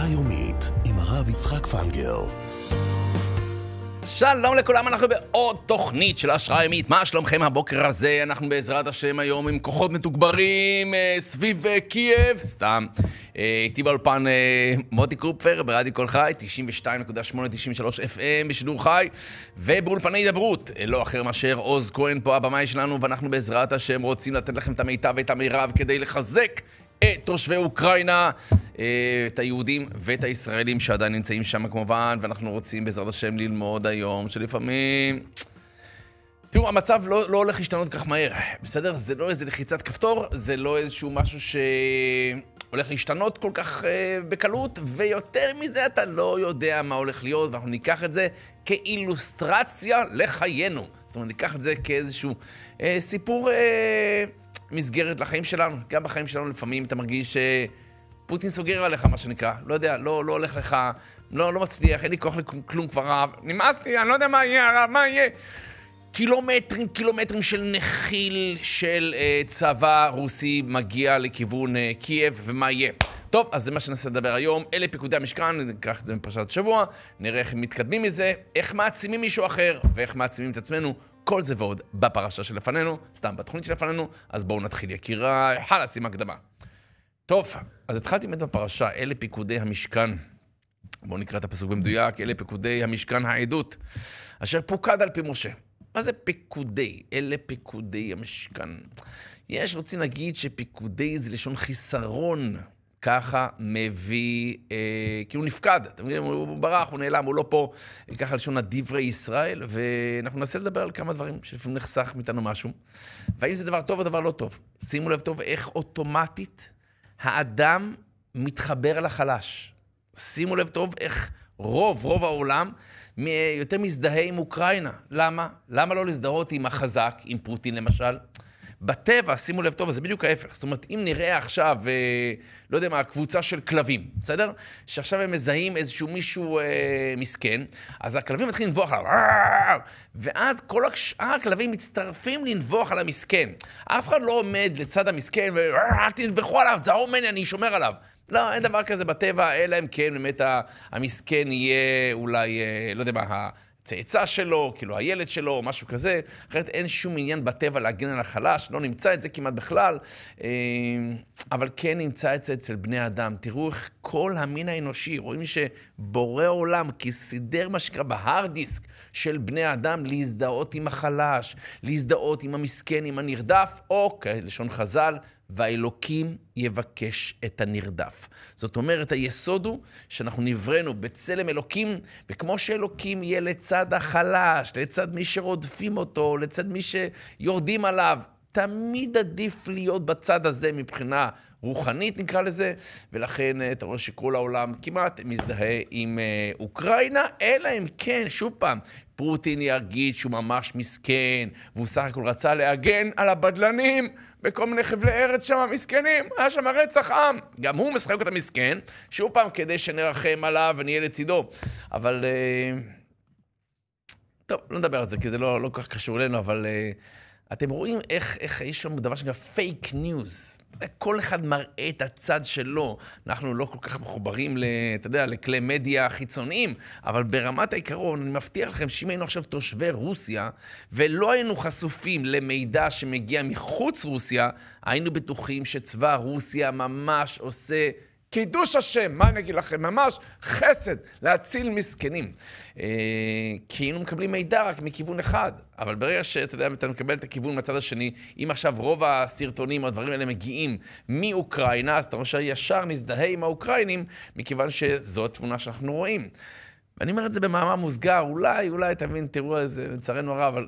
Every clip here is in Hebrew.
הרצאה יומית עם הרב יצחק פנגר. שלום לכולם, אנחנו בעוד תוכנית של השראה ימית. מה שלומכם הבוקר הזה? אנחנו בעזרת השם היום עם כוחות מתוגברים אה, סביב אה, קייב, סתם. אה, איתי באולפן אה, מוטי קופר ברדיו קול חי, 92.893 FM בשידור חי, ובאולפני הידברות, אה, לא אחר מאשר עוז כהן פה הבמאי שלנו, ואנחנו בעזרת השם רוצים לתת לכם את המיטב ואת המירב כדי לחזק את תושבי אוקראינה, אה, את היהודים ואת הישראלים שעדיין נמצאים שם כמובן, ואנחנו רוצים בעזרת השם ללמוד היום, שלפעמים... תראו, המצב לא, לא הולך להשתנות כך מהר, בסדר? זה לא איזה לחיצת כפתור, זה לא איזשהו משהו שהולך להשתנות כל כך אה, בקלות, ויותר מזה אתה לא יודע מה הולך להיות, ואנחנו ניקח את זה כאילוסטרציה לחיינו. זאת אומרת, ניקח את זה כאיזשהו אה, סיפור... אה, מסגרת לחיים שלנו. גם בחיים שלנו לפעמים אתה מרגיש שפוטין סוגר עליך, מה שנקרא. לא יודע, לא, לא הולך לך, לא, לא מצליח, אין לי כוח לכלום כבר רב. נמאס לי, אני לא יודע מה יהיה הרב, מה יהיה. קילומטרים, קילומטרים של נחיל של uh, צבא רוסי מגיע לכיוון uh, קייב, ומה יהיה? טוב, אז זה מה שננסה לדבר היום. אלה פיקודי המשכן, ניקח את זה מפרשת השבוע, נראה איך מתקדמים מזה, איך מעצימים מישהו אחר, ואיך מעצימים את עצמנו כל זה ועוד בפרשה שלפנינו, סתם בתוכנית שלפנינו, אז בואו נתחיל יקירה, חלאס עם הקדמה. טוב, אז התחלתי באמת בפרשה, אלה פיקודי המשכן. בואו נקרא את הפסוק במדויק, אלה פיקודי המשכן העדות, אשר פוקד על פי משה. מה זה פיקודי? אלה פיקודי המשכן. יש, רוצים להגיד שפיקודי זה לשון חיסרון. ככה מביא, אה, כאילו נפקד, אתם יודעים, הוא ברח, הוא נעלם, הוא לא פה, ככה לשון הדברי ישראל, ואנחנו ננסה לדבר על כמה דברים שלפעמים נחסך מאיתנו משהו, והאם זה דבר טוב או דבר לא טוב. שימו לב טוב איך אוטומטית האדם מתחבר לחלש. שימו לב טוב איך רוב, רוב העולם, יותר מזדהה עם אוקראינה. למה? למה לא להזדהות עם החזק, עם פוטין למשל? בטבע, שימו לב טוב, זה בדיוק ההפך. זאת אומרת, אם נראה עכשיו, אה, לא יודע מה, קבוצה של כלבים, בסדר? שעכשיו הם מזהים איזשהו מישהו אה, מסכן, אז הכלבים מתחילים לנבוח עליו, ואז כל השאר הכלבים מצטרפים לנבוח על המסכן. אף אחד לא עומד לצד המסכן ואל תנבחו עליו, תזהו ממני, אני שומר עליו. לא, אין דבר כזה בטבע, אלא אם כן באמת המסכן יהיה אולי, אה, לא יודע מה, הצאצא שלו, כאילו הילד שלו, או משהו כזה. אחרת אין שום עניין בטבע להגן על החלש, לא נמצא את זה כמעט בכלל, אמ, אבל כן נמצא את זה אצל בני אדם. תראו איך כל המין האנושי, רואים שבורא עולם, כי סידר מה שנקרא בהארד דיסק של בני אדם להזדהות עם החלש, להזדהות עם המסכן, עם הנרדף, או, כלשון חז"ל, והאלוקים יבקש את הנרדף. זאת אומרת, היסוד הוא שאנחנו נבראנו בצלם אלוקים, וכמו שאלוקים יהיה לצד החלש, לצד מי שרודפים אותו, לצד מי שיורדים עליו, תמיד עדיף להיות בצד הזה מבחינה רוחנית, נקרא לזה, ולכן אה, אתה רואה שכל העולם כמעט מזדהה עם אה, אוקראינה, אלא אם כן, שוב פעם, פרוטין יגיד שהוא ממש מסכן, והוא סך הכל רצה להגן על הבדלנים. בכל מיני חבלי ארץ שם, מסכנים, היה שם רצח עם. גם הוא משחק את המסכן, שוב פעם, כדי שנרחם עליו ונהיה לצידו. אבל... אה, טוב, לא נדבר על זה, כי זה לא, לא כל לא כך קשור אלינו, אבל... אה, אתם רואים איך, איך יש שם דבר שנקרא פייק ניוז. כל אחד מראה את הצד שלו. אנחנו לא כל כך מחוברים, ל, אתה יודע, לכלי מדיה חיצוניים, אבל ברמת העיקרון, אני מבטיח לכם שאם היינו עכשיו תושבי רוסיה, ולא היינו חשופים למידע שמגיע מחוץ רוסיה, היינו בטוחים שצבא רוסיה ממש עושה... קידוש השם, מה אני אגיד לכם? ממש חסד, להציל מסכנים. אה, כי היינו מקבלים מידע רק מכיוון אחד, אבל ברגע שאתה יודע, אתה מקבל את הכיוון מהצד השני, אם עכשיו רוב הסרטונים או הדברים האלה מגיעים מאוקראינה, אז אתה רואה שישר נזדהה עם האוקראינים, מכיוון שזו התמונה שאנחנו רואים. ואני אומר את זה במאמר מוסגר, אולי, אולי, תבין, תראו איזה, לצערנו הרב, אבל...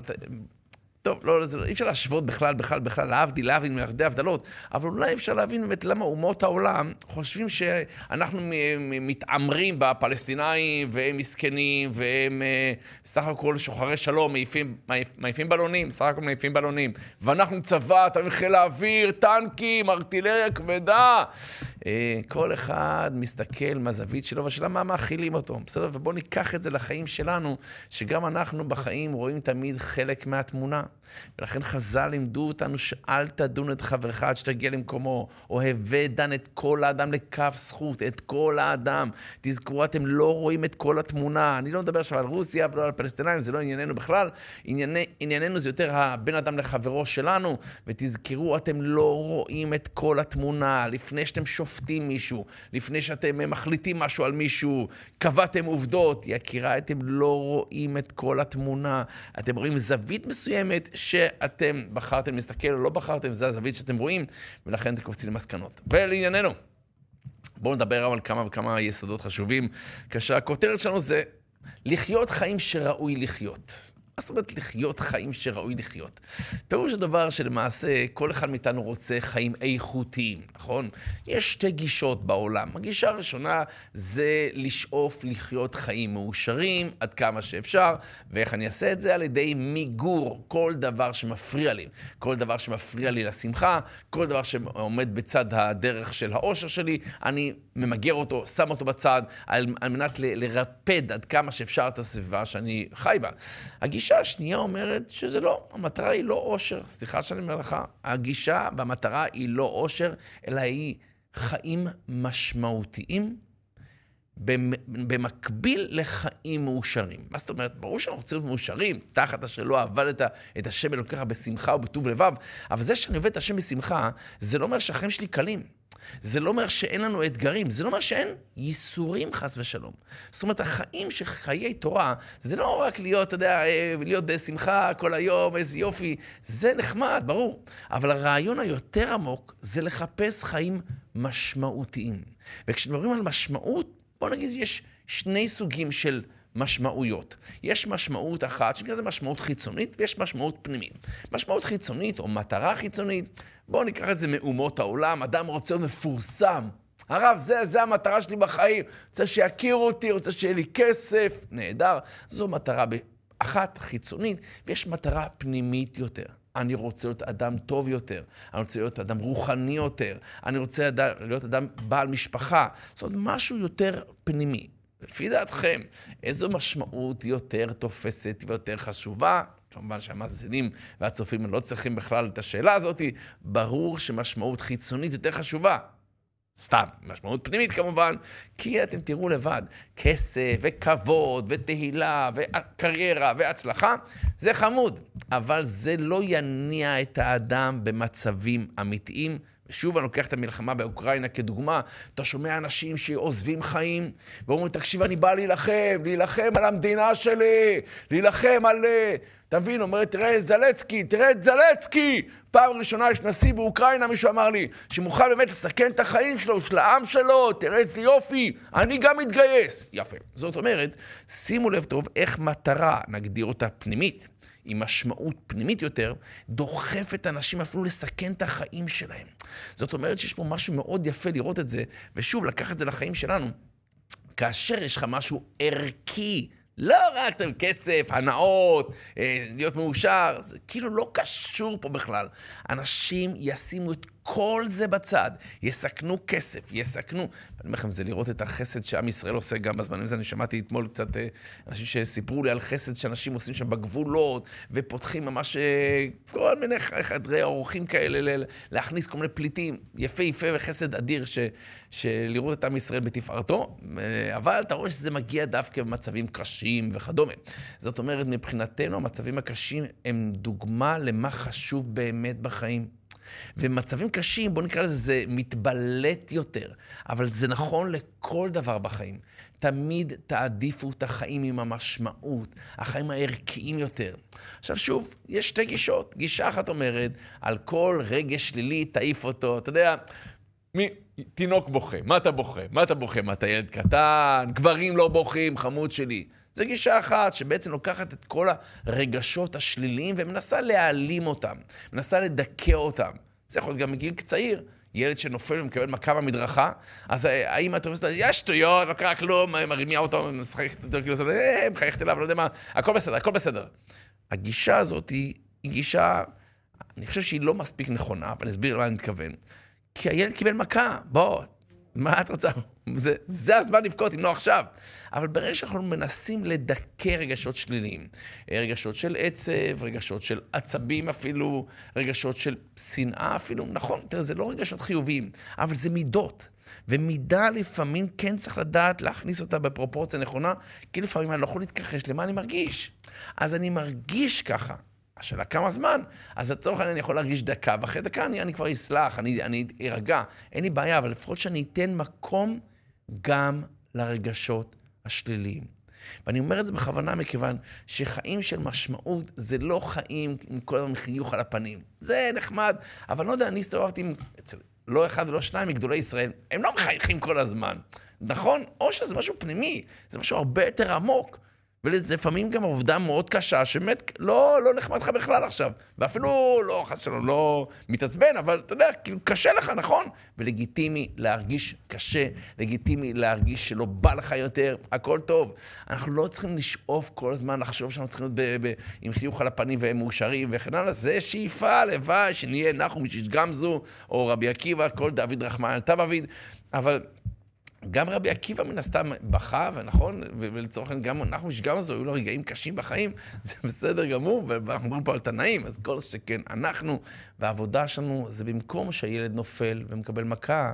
טוב, לא, זה, לא, אי אפשר להשוות בכלל, בכלל, בכלל, להבדיל, להבדיל מיליארדי הבדלות, אבל אולי אפשר להבין באמת למה אומות העולם חושבים שאנחנו מתעמרים בפלסטינאים, והם מסכנים, והם אה, סך הכל שוחרי שלום, מעיפים, מעיפים בלונים, סך הכל מעיפים בלונים. ואנחנו צבא, אתה חיל האוויר, טנקים, ארטילריה כבדה. אה, כל אחד מסתכל מהזווית שלו, והשאלה מה מאכילים אותו, בסדר? ובואו ניקח את זה לחיים שלנו, שגם אנחנו בחיים רואים תמיד חלק מהתמונה. ולכן חז"ל לימדו אותנו שאל תדון את חברך עד שתגיע למקומו. אוהבי דן את כל האדם לכף זכות, את כל האדם. תזכרו, אתם לא רואים את כל התמונה. אני לא מדבר עכשיו על רוסיה ולא על פלסטינאים, זה לא ענייננו בכלל. ענייני, ענייננו זה יותר הבן אדם לחברו שלנו. ותזכרו, אתם לא רואים את כל התמונה. לפני שאתם שופטים מישהו, לפני שאתם מחליטים משהו על מישהו, קבעתם עובדות. יקירה, אתם לא רואים את כל התמונה. אתם רואים זווית מסוימת. הזווית שאתם בחרתם להסתכל או לא בחרתם, זו הזווית שאתם רואים, ולכן אתם קופצים למסקנות. ולענייננו, בואו נדבר היום על כמה וכמה יסודות חשובים, כאשר הכותרת שלנו זה לחיות חיים שראוי לחיות. זאת אומרת לחיות חיים שראוי לחיות? פירוש הדבר שלמעשה כל אחד מאיתנו רוצה חיים איכותיים, נכון? יש שתי גישות בעולם. הגישה הראשונה זה לשאוף לחיות חיים מאושרים עד כמה שאפשר, ואיך אני אעשה את זה? על ידי מיגור כל דבר שמפריע לי. כל דבר שמפריע לי לשמחה, כל דבר שעומד בצד הדרך של האושר שלי, אני ממגר אותו, שם אותו בצד, על, על מנת לרפד עד כמה שאפשר את הסביבה שאני חי בה. הגישה הגישה השנייה אומרת שזה לא, המטרה היא לא אושר. סליחה שאני אומר לך, הגישה והמטרה היא לא אושר, אלא היא חיים משמעותיים במקביל לחיים מאושרים. מה זאת אומרת? ברור שאנחנו רוצים להיות מאושרים, תחת אשר לא עבדת את השם אלוקיך בשמחה ובטוב לבב, אבל זה שאני עובד את השם בשמחה, זה לא אומר שהחיים שלי קלים. זה לא אומר שאין לנו אתגרים, זה לא אומר שאין ייסורים חס ושלום. זאת אומרת, החיים של חיי תורה, זה לא רק להיות, אתה יודע, אה, להיות בשמחה כל היום, איזה יופי, זה נחמד, ברור. אבל הרעיון היותר עמוק זה לחפש חיים משמעותיים. וכשמדברים על משמעות, בוא נגיד שיש שני סוגים של משמעויות. יש משמעות אחת, שנקרא לזה משמעות חיצונית, ויש משמעות פנימית. משמעות חיצונית או מטרה חיצונית בואו נקרא לזה מאומות העולם, אדם רוצה להיות מפורסם. הרב, זה, זה המטרה שלי בחיים. רוצה שיכירו אותי, רוצה שיהיה לי כסף. נהדר. זו מטרה אחת חיצונית, ויש מטרה פנימית יותר. אני רוצה להיות אדם טוב יותר, אני רוצה להיות אדם רוחני יותר, אני רוצה להיות אדם בעל משפחה. זאת אומרת, משהו יותר פנימי. לפי דעתכם, איזו משמעות יותר תופסת ויותר חשובה? כמובן שהמאזינים והצופים לא צריכים בכלל את השאלה הזאת, ברור שמשמעות חיצונית יותר חשובה. סתם, משמעות פנימית כמובן, כי אתם תראו לבד, כסף וכבוד ותהילה וקריירה והצלחה, זה חמוד, אבל זה לא יניע את האדם במצבים אמיתיים. ושוב אני לוקח את המלחמה באוקראינה כדוגמה, אתה שומע אנשים שעוזבים חיים ואומרים, תקשיב, אני בא להילחם, להילחם על המדינה שלי, להילחם על... אה, תבין, אומרת, תראה את זלצקי, תראה את זלצקי! פעם ראשונה יש נשיא באוקראינה, מישהו אמר לי, שמוכן באמת לסכן את החיים שלו, של העם שלו, תראה את זה יופי, אני גם מתגייס. יפה. זאת אומרת, שימו לב טוב איך מטרה, נגדיר אותה פנימית, עם משמעות פנימית יותר, דוחפת אנשים אפילו לסכן את החיים שלהם. זאת אומרת שיש פה משהו מאוד יפה לראות את זה, ושוב, לקחת את זה לחיים שלנו. כאשר יש לך משהו ערכי, לא רק אתם כסף, הנאות, אה, להיות מאושר, זה כאילו לא קשור פה בכלל. אנשים ישימו את כל זה בצד. יסכנו כסף, יסכנו. אני אומר לכם, זה לראות את החסד שעם ישראל עושה גם בזמן הזה. אני שמעתי אתמול קצת אה, אנשים שסיפרו לי על חסד שאנשים עושים שם בגבולות, ופותחים ממש אה, כל מיני חדרי אורחים כאלה, להכניס כל מיני פליטים. יפה יפה וחסד אדיר ש, שלראות את עם ישראל בתפארתו, אה, אבל אתה רואה שזה מגיע דווקא במצבים קשים וכדומה. זאת אומרת, מבחינתנו המצבים הקשים הם דוגמה למה חשוב באמת בחיים. ומצבים קשים, בואו נקרא לזה, זה מתבלט יותר, אבל זה נכון לכל דבר בחיים. תמיד תעדיפו את החיים עם המשמעות, החיים הערכיים יותר. עכשיו שוב, יש שתי גישות. גישה אחת אומרת, על כל רגש שלילי תעיף אותו, אתה יודע, מי... תינוק בוכה, מה אתה בוכה? מה אתה בוכה? מה אתה ילד קטן? גברים לא בוכים, חמוד שלי. זו גישה אחת שבעצם לוקחת את כל הרגשות השליליים ומנסה להעלים אותם, מנסה לדכא אותם. זה יכול להיות גם מגיל צעיר. ילד שנופל ומקבל מכה במדרכה, אז אה, האמא תופסת, יש שטויות, לא קרה כלום, מרימיה אותו, משחקת איתו, כאילו, אה, מחייכת אליו, לא יודע מה, הכל בסדר, הכל בסדר. הגישה הזאת היא, היא גישה, אני חושב שהיא לא מספיק נכונה, אבל אני אסביר למה אני מתכוון. כי הילד קיבל מכה, בוא, מה את רוצה? זה, זה הזמן לבכות, אם לא עכשיו. אבל ברגע שאנחנו מנסים לדכא רגשות שליליים, אה, רגשות של עצב, רגשות של עצבים אפילו, רגשות של שנאה אפילו, נכון, תראה, זה לא רגשות חיוביים, אבל זה מידות. ומידה לפעמים כן צריך לדעת להכניס אותה בפרופורציה נכונה, כי לפעמים אני לא יכול להתכחש למה אני מרגיש. אז אני מרגיש ככה. השאלה כמה זמן, אז לצורך העניין אני יכול להרגיש דקה, ואחרי דקה אני, אני כבר אסלח, אני, ארגע, אין לי בעיה, אבל לפחות שאני אתן מקום גם לרגשות השליליים. ואני אומר את זה בכוונה מכיוון שחיים של משמעות זה לא חיים עם כל הזמן חיוך על הפנים. זה נחמד, אבל לא יודע, אני הסתובבתי עם, אצל לא אחד ולא שניים מגדולי ישראל, הם לא מחייכים כל הזמן, נכון? או שזה משהו פנימי, זה משהו הרבה יותר עמוק. ולפעמים גם עובדה מאוד קשה, שבאמת לא, לא נחמד לך בכלל עכשיו. ואפילו לא, חס ושלום, לא מתעצבן, אבל אתה יודע, כאילו, קשה לך, נכון? ולגיטימי להרגיש קשה, לגיטימי להרגיש שלא בא לך יותר, הכל טוב. אנחנו לא צריכים לשאוף כל הזמן לחשוב שאנחנו צריכים להיות ב- ב- עם חיוך על הפנים והם מאושרים וכן הלאה. זה שאיפה, הלוואי, שנהיה נחום משיש גמזו, או רבי עקיבא, כל דוד רחמן, תב אביד. אבל גם רבי עקיבא מן הסתם בכה, ונכון, ולצורך העניין גם אנחנו שגם זו, היו לו רגעים קשים בחיים, זה בסדר גמור, ואנחנו מדברים פה על תנאים, אז כל שכן אנחנו, והעבודה שלנו זה במקום שהילד נופל ומקבל מכה,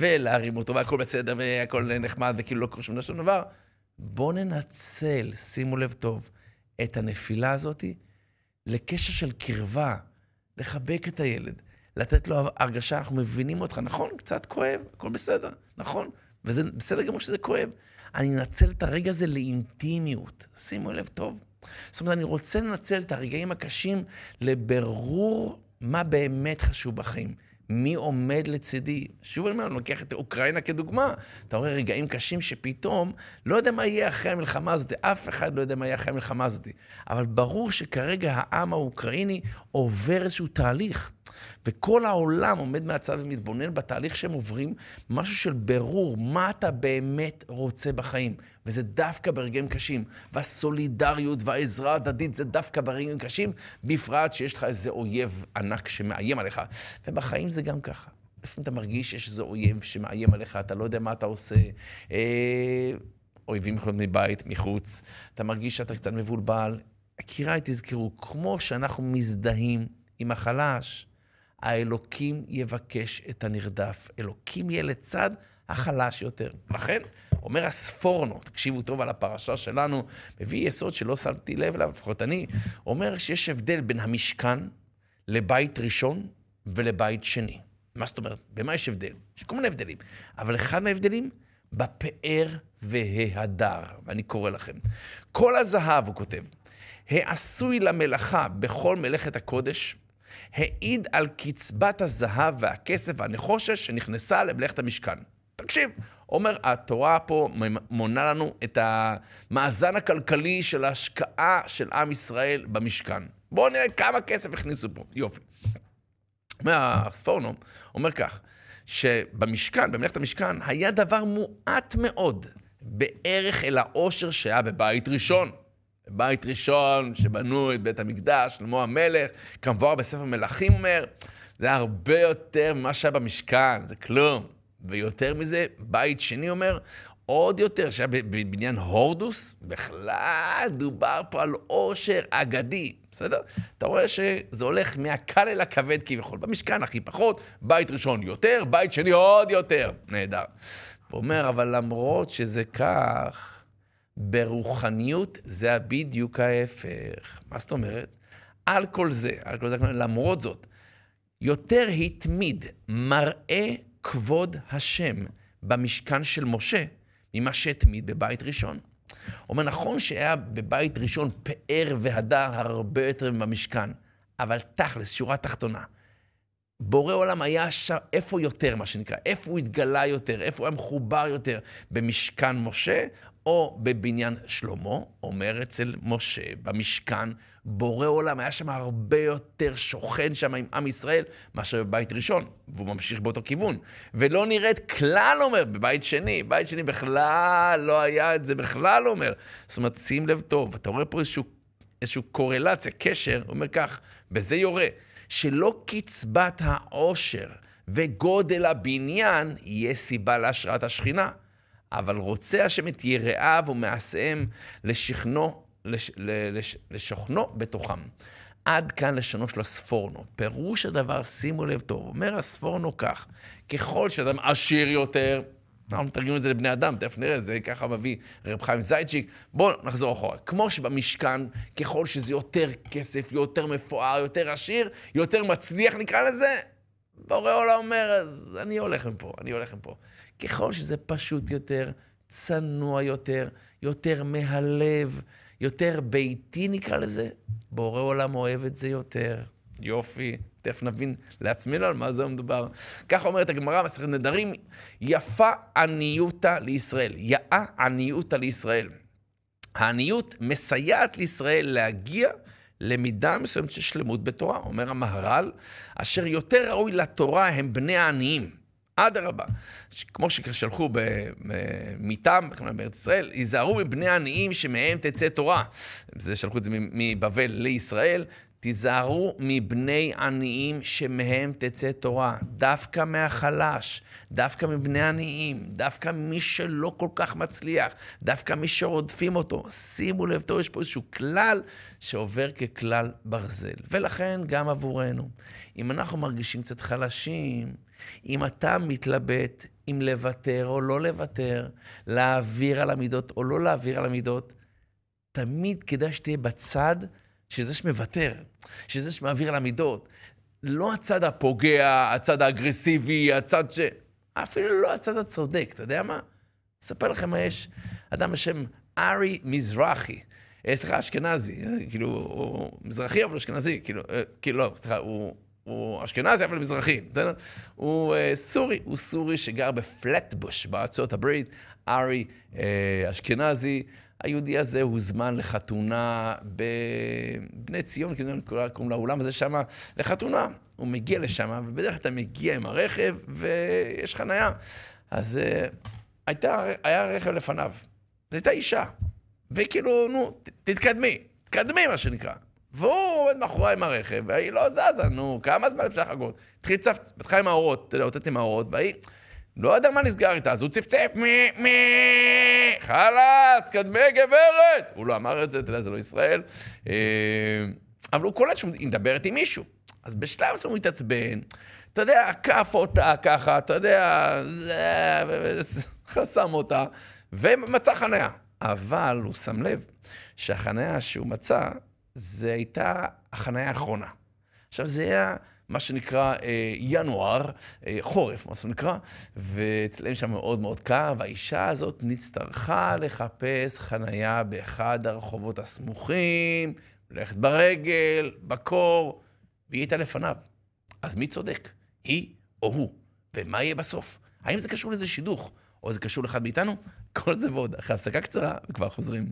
ולהרים אותו, והכל בסדר, והכל נחמד, וכאילו לא קורה שום דבר, בואו ננצל, שימו לב טוב, את הנפילה הזאת לקשר של קרבה, לחבק את הילד, לתת לו הרגשה, אנחנו מבינים אותך, נכון? קצת כואב, הכל בסדר, נכון? וזה בסדר גמור שזה כואב. אני אנצל את הרגע הזה לאינטימיות. שימו לב טוב. זאת אומרת, אני רוצה לנצל את הרגעים הקשים לבירור מה באמת חשוב בחיים. מי עומד לצידי? שוב אני אומר, אני לוקח את אוקראינה כדוגמה. אתה רואה רגעים קשים שפתאום, לא יודע מה יהיה אחרי המלחמה הזאת, אף אחד לא יודע מה יהיה אחרי המלחמה הזאת. אבל ברור שכרגע העם האוקראיני עובר איזשהו תהליך. וכל העולם עומד מהצד ומתבונן בתהליך שהם עוברים, משהו של ברור, מה אתה באמת רוצה בחיים. וזה דווקא ברגעים קשים. והסולידריות והעזרה ההדדית זה דווקא ברגעים קשים, בפרט שיש לך איזה אויב ענק שמאיים עליך. ובחיים זה גם ככה. לפעמים אתה מרגיש שיש איזה אויב שמאיים עליך, אתה לא יודע מה אתה עושה. אה... אויבים יכולים להיות מבית, מחוץ, אתה מרגיש שאתה קצת מבולבל. יקיריי, תזכרו, כמו שאנחנו מזדהים עם החלש, האלוקים יבקש את הנרדף. אלוקים יהיה לצד החלש יותר. לכן, אומר הספורנו, תקשיבו טוב על הפרשה שלנו, מביא יסוד שלא שמתי לב אליו, לפחות אני, אומר שיש הבדל בין המשכן לבית ראשון ולבית שני. מה זאת אומרת? במה יש הבדל? יש כל מיני הבדלים. אבל אחד מההבדלים, בפאר וההדר. ואני קורא לכם. כל הזהב, הוא כותב, העשוי למלאכה בכל מלאכת הקודש, העיד על קצבת הזהב והכסף והנחושת שנכנסה למלאכת המשכן. תקשיב, אומר, התורה פה מונה לנו את המאזן הכלכלי של ההשקעה של עם ישראל במשכן. בואו נראה כמה כסף הכניסו פה. יופי. אומר הספורנום, אומר כך, שבמשכן, במלאכת המשכן, היה דבר מועט מאוד בערך אל העושר שהיה בבית ראשון. בית ראשון שבנו את בית המקדש, שלמה המלך, כמבואר בספר מלכים אומר, זה הרבה יותר ממה שהיה במשכן, זה כלום. ויותר מזה, בית שני אומר, עוד יותר, שהיה בבניין הורדוס, בכלל דובר פה על עושר אגדי, בסדר? אתה רואה שזה הולך מהקל אל הכבד כביכול. במשכן הכי פחות, בית ראשון יותר, בית שני עוד יותר. נהדר. הוא אומר, אבל למרות שזה כך, ברוחניות זה בדיוק ההפך. מה זאת אומרת? על כל זה, על כל זה, למרות זאת, יותר התמיד מראה כבוד השם במשכן של משה, ממה שהתמיד בבית ראשון. אומר, נכון שהיה בבית ראשון פאר והדר הרבה יותר מבמשכן, אבל תכלס, שורה תחתונה, בורא עולם היה שם, איפה יותר, מה שנקרא? איפה הוא התגלה יותר? איפה הוא היה מחובר יותר? במשכן משה או בבניין שלמה, אומר אצל משה במשכן, בורא עולם, היה שם הרבה יותר שוכן שם עם עם ישראל מאשר בבית ראשון, והוא ממשיך באותו כיוון. ולא נראית כלל, אומר, בבית שני, בית שני בכלל לא היה את זה, בכלל אומר. זאת אומרת, שים לב טוב, אתה רואה פה איזשהו, איזשהו קורלציה, קשר, אומר כך, בזה יורה, שלא קצבת העושר וגודל הבניין יהיה סיבה להשראת השכינה. אבל רוצה השם את יראיו ומעשיהם לשכנו, לש, לש, לשוכנו בתוכם. עד כאן לשונו של הספורנו. פירוש הדבר, שימו לב טוב, אומר הספורנו כך, ככל שאדם עשיר יותר, אנחנו מתרגמים את זה לבני אדם, תכף נראה, זה ככה מביא רב חיים זייצ'יק. בואו נחזור אחורה. כמו שבמשכן, ככל שזה יותר כסף, יותר מפואר, יותר עשיר, יותר מצליח נקרא לזה, בורא עולם אומר, אז אני הולך מפה, אני הולך מפה. ככל שזה פשוט יותר, צנוע יותר, יותר מהלב, יותר ביתי נקרא לזה, בורא עולם אוהב את זה יותר. יופי, תכף נבין לעצמנו על מה זה מדובר. כך אומרת הגמרא, מסכת נדרים, יפה עניותה לישראל. יאה עניותה לישראל. העניות מסייעת לישראל להגיע למידה מסוימת של שלמות בתורה, אומר המהר"ל, אשר יותר ראוי לתורה הם בני העניים. אדרבה, כמו ששלחו מטעם, כלומר בארץ ישראל, היזהרו מבני עניים שמהם תצא תורה. זה, שלחו את זה מבבל לישראל. תיזהרו מבני עניים שמהם תצא תורה. דווקא מהחלש, דווקא מבני עניים, דווקא מי שלא כל כך מצליח, דווקא מי שרודפים אותו. שימו לב טוב, יש פה איזשהו כלל שעובר ככלל ברזל. ולכן גם עבורנו, אם אנחנו מרגישים קצת חלשים, אם אתה מתלבט אם לוותר או לא לוותר, להעביר על המידות או לא להעביר על המידות, תמיד כדאי שתהיה בצד שזה שמוותר, שזה שמעביר על המידות. לא הצד הפוגע, הצד האגרסיבי, הצד ש... אפילו לא הצד הצודק, אתה יודע מה? אספר לכם מה יש. אדם בשם ארי מזרחי, אה, סליחה, אשכנזי, אה, כאילו, הוא מזרחי אבל אשכנזי, כאילו, אה, כאילו, לא, סליחה, הוא הוא אשכנזי, אבל מזרחי, בסדר? הוא אה, סורי, הוא סורי שגר בפלטבוש בארצות הברית, ארי אה, אשכנזי. היהודי הזה הוזמן לחתונה בבני ציון, כאילו קוראים לאולם הזה שם, לחתונה. הוא מגיע לשם, ובדרך כלל אתה מגיע עם הרכב ויש חנייה. אז אה, הייתה, היה רכב לפניו. זו הייתה אישה. וכאילו, נו, תתקדמי, תתקדמי, מה שנקרא. והוא עומד מאחורי עם הרכב, והיא לא זזה, נו, כמה זמן אפשר לחגוג? התחיל לצפצף, פתחה עם האורות, אתה יודע, אותת עם האורות, והיא... לא יודע מה נסגר איתה, אז הוא צפצף, מי, מי, חלאס, קדמי גברת! הוא לא אמר את זה, אתה יודע, זה לא ישראל. אה, אבל הוא קולט שהוא מדבר עם מישהו. אז בשלב מסוים הוא מתעצבן, אתה יודע, עקף אותה ככה, אתה יודע, זה, חסם אותה, ומצא חניה. אבל הוא שם לב שהחניה שהוא מצא, זה הייתה החניה האחרונה. עכשיו, זה היה מה שנקרא אה, ינואר, אה, חורף, מה שנקרא, ואצלם שם מאוד מאוד קר, והאישה הזאת נצטרכה לחפש חניה באחד הרחובות הסמוכים, ללכת ברגל, בקור, והיא הייתה לפניו. אז מי צודק? היא או הוא? ומה יהיה בסוף? האם זה קשור לאיזה שידוך, או זה קשור לאחד מאיתנו? כל זה ועוד, אחרי הפסקה קצרה, וכבר חוזרים.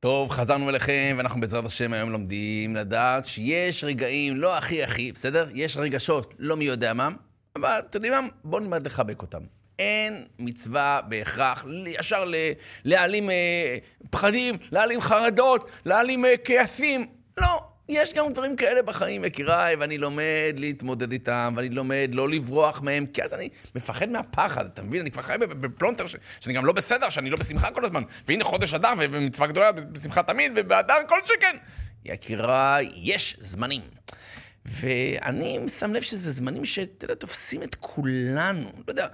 טוב, חזרנו אליכם, ואנחנו בעזרת השם היום לומדים לדעת שיש רגעים לא הכי הכי, בסדר? יש רגשות לא מי יודע מה, אבל אתם יודעים מה? בואו נלמד לחבק אותם. אין מצווה בהכרח ישר להעלים אה, פחדים, להעלים חרדות, להעלים אה, כעסים. לא, יש גם דברים כאלה בחיים, יקיריי, ואני לומד להתמודד איתם, ואני לומד לא לברוח מהם, כי אז אני מפחד מהפחד, אתה מבין? אני כבר חי בפלונטר, ש... שאני גם לא בסדר, שאני לא בשמחה כל הזמן. והנה חודש אדר, ומצווה גדולה, בשמחה תמיד, ובאדר כל שכן. יקיריי, יש זמנים. ואני שם לב שזה זמנים שתופסים את כולנו. לא יודע,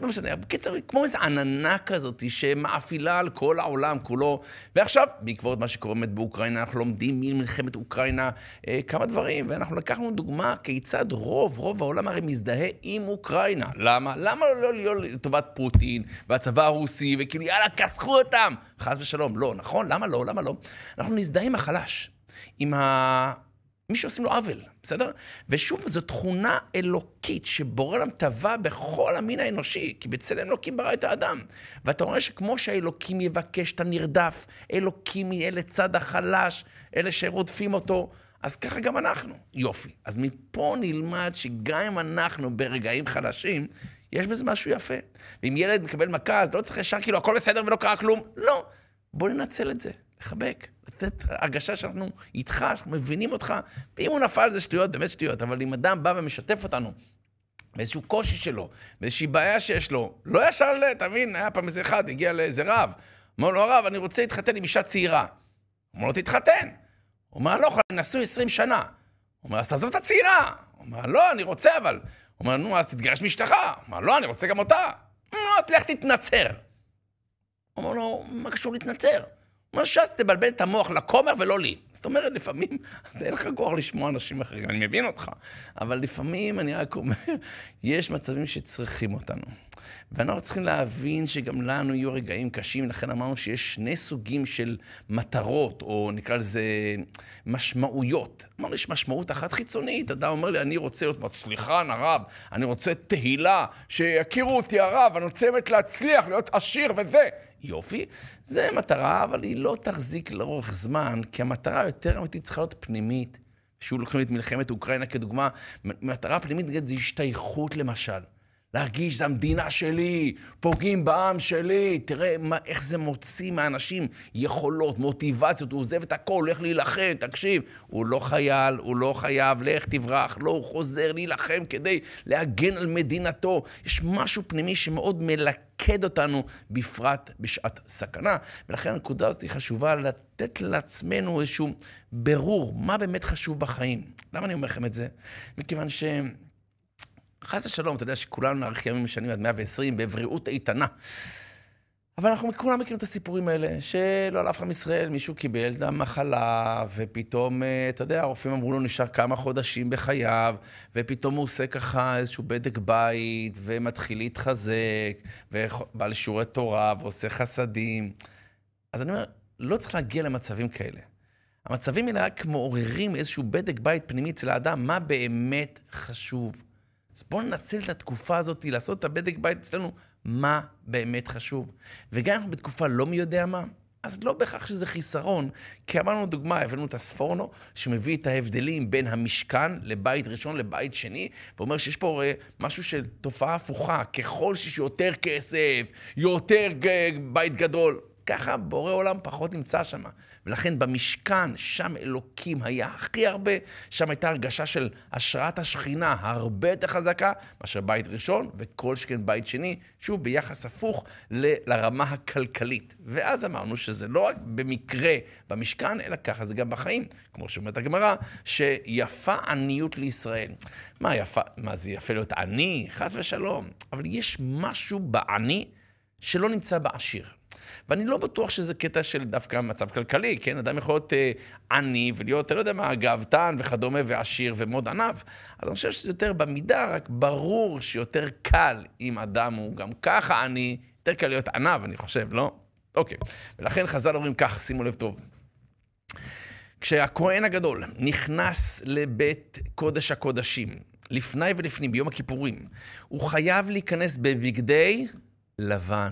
לא משנה, בקיצר, כמו איזו עננה כזאת שמאפילה על כל העולם כולו. ועכשיו, בעקבות מה שקורה באמת באוקראינה, אנחנו לומדים ממלחמת אוקראינה אה, כמה דברים, ואנחנו לקחנו דוגמה כיצד רוב, רוב העולם הרי מזדהה עם אוקראינה. למה? למה לא להיות לא, לטובת לא, פוטין והצבא הרוסי, וכאילו, יאללה, כסחו אותם? חס ושלום. לא, נכון? למה לא? למה לא? אנחנו נזדהה עם החלש, עם ה... מי שעושים לו עוול. בסדר? ושוב, זו תכונה אלוקית שבורא להם טבע בכל המין האנושי, כי בצלם אלוקים ברא את האדם. ואתה רואה שכמו שהאלוקים יבקש את הנרדף, אלוקים יהיה לצד החלש, אלה שרודפים אותו, אז ככה גם אנחנו. יופי. אז מפה נלמד שגם אם אנחנו ברגעים חלשים, יש בזה משהו יפה. ואם ילד מקבל מכה, אז לא צריך ישר כאילו, הכל בסדר ולא קרה כלום. לא. בואו ננצל את זה, לחבק, לתת הרגשה שאנחנו איתך, שאנחנו מבינים אותך, ואם הוא נפל זה שטויות, באמת שטויות, אבל אם אדם בא ומשתף אותנו באיזשהו קושי שלו, באיזושהי בעיה שיש לו, לא ישר, אתה מבין, היה פעם איזה אחד, הגיע לאיזה רב, אמר לו, הרב, אני רוצה להתחתן עם אישה צעירה. אמר לו, תתחתן. הוא אומר, לא, אני נשוי 20 שנה. הוא אומר, אז תעזוב את הצעירה. הוא אומר, לא, אני רוצה אבל. הוא אומר, נו, אז תתגרש מאשתך. הוא אומר, לא, אני רוצה גם אותה. נו, אז לך תתנצר. הוא אומר לו, מה קשור להתנצר? מה ש"ס תבלבל את המוח לכומר ולא לי. זאת אומרת, לפעמים אין לך כוח לשמוע אנשים אחרים, אני מבין אותך, אבל לפעמים אני רק אומר, יש מצבים שצריכים אותנו. ואנחנו צריכים להבין שגם לנו יהיו רגעים קשים, לכן אמרנו שיש שני סוגים של מטרות, או נקרא לזה משמעויות. אמרנו, יש משמעות אחת חיצונית, אדם אומר לי, אני רוצה להיות מצליחן, הרב, אני רוצה תהילה, שיכירו אותי הרב, אני רוצה באמת להצליח, להיות עשיר וזה. יופי, זה מטרה, אבל היא לא תחזיק לאורך זמן, כי המטרה היותר אמיתית צריכה להיות פנימית. שוב לוקחים את מלחמת אוקראינה כדוגמה, מטרה פנימית נגד זה השתייכות למשל. להרגיש, זה המדינה שלי, פוגעים בעם שלי. תראה מה, איך זה מוציא מהאנשים יכולות, מוטיבציות, הוא עוזב את הכל, הולך להילחם, תקשיב. הוא לא חייל, הוא לא חייב, לך תברח. לא, הוא חוזר להילחם כדי להגן על מדינתו. יש משהו פנימי שמאוד מלכד אותנו, בפרט בשעת סכנה. ולכן הנקודה הזאת היא חשובה לתת לעצמנו איזשהו ברור, מה באמת חשוב בחיים. למה אני אומר לכם את זה? מכיוון ש... חס ושלום, אתה יודע שכולנו נאריך ימים משנים עד 120 בבריאות איתנה. אבל אנחנו כולם מכירים את הסיפורים האלה, שלא על אף אחד מישראל, מישהו קיבל את המחלה, ופתאום, אה, אתה יודע, הרופאים אמרו לו, נשאר כמה חודשים בחייו, ופתאום הוא עושה ככה איזשהו בדק בית, ומתחיל להתחזק, ובא לשיעורי תורה, ועושה חסדים. אז אני אומר, לא צריך להגיע למצבים כאלה. המצבים האלה רק מעוררים איזשהו בדק בית פנימי אצל האדם, מה באמת חשוב אז בואו ננצל את התקופה הזאת, לעשות את הבדק בית אצלנו, מה באמת חשוב. וגם אם אנחנו בתקופה לא מי יודע מה, אז לא בהכרח שזה חיסרון, כי אמרנו דוגמה, הבאנו את הספורנו, שמביא את ההבדלים בין המשכן לבית ראשון לבית שני, ואומר שיש פה uh, משהו של תופעה הפוכה, ככל שיש יותר כסף, יותר בית גדול, ככה בורא עולם פחות נמצא שם. ולכן במשכן, שם אלוקים היה הכי הרבה, שם הייתה הרגשה של השראת השכינה הרבה יותר חזקה מאשר בית ראשון, וכל שכן בית שני, שוב, ביחס הפוך ל- לרמה הכלכלית. ואז אמרנו שזה לא רק במקרה במשכן, אלא ככה זה גם בחיים, כמו שאומרת הגמרא, שיפה עניות לישראל. מה יפה, מה זה יפה להיות עני? חס ושלום. אבל יש משהו בעני שלא נמצא בעשיר. ואני לא בטוח שזה קטע של דווקא מצב כלכלי, כן? אדם יכול להיות אה, עני ולהיות, אני לא יודע מה, גאוותן וכדומה, ועשיר ומאוד עניו. אז אני חושב שזה יותר במידה, רק ברור שיותר קל אם אדם הוא גם ככה עני, יותר קל להיות ענב, אני חושב, לא? אוקיי. ולכן חז"ל אומרים כך, שימו לב טוב. כשהכהן הגדול נכנס לבית קודש הקודשים, לפני ולפנים, ביום הכיפורים, הוא חייב להיכנס בבגדי לבן.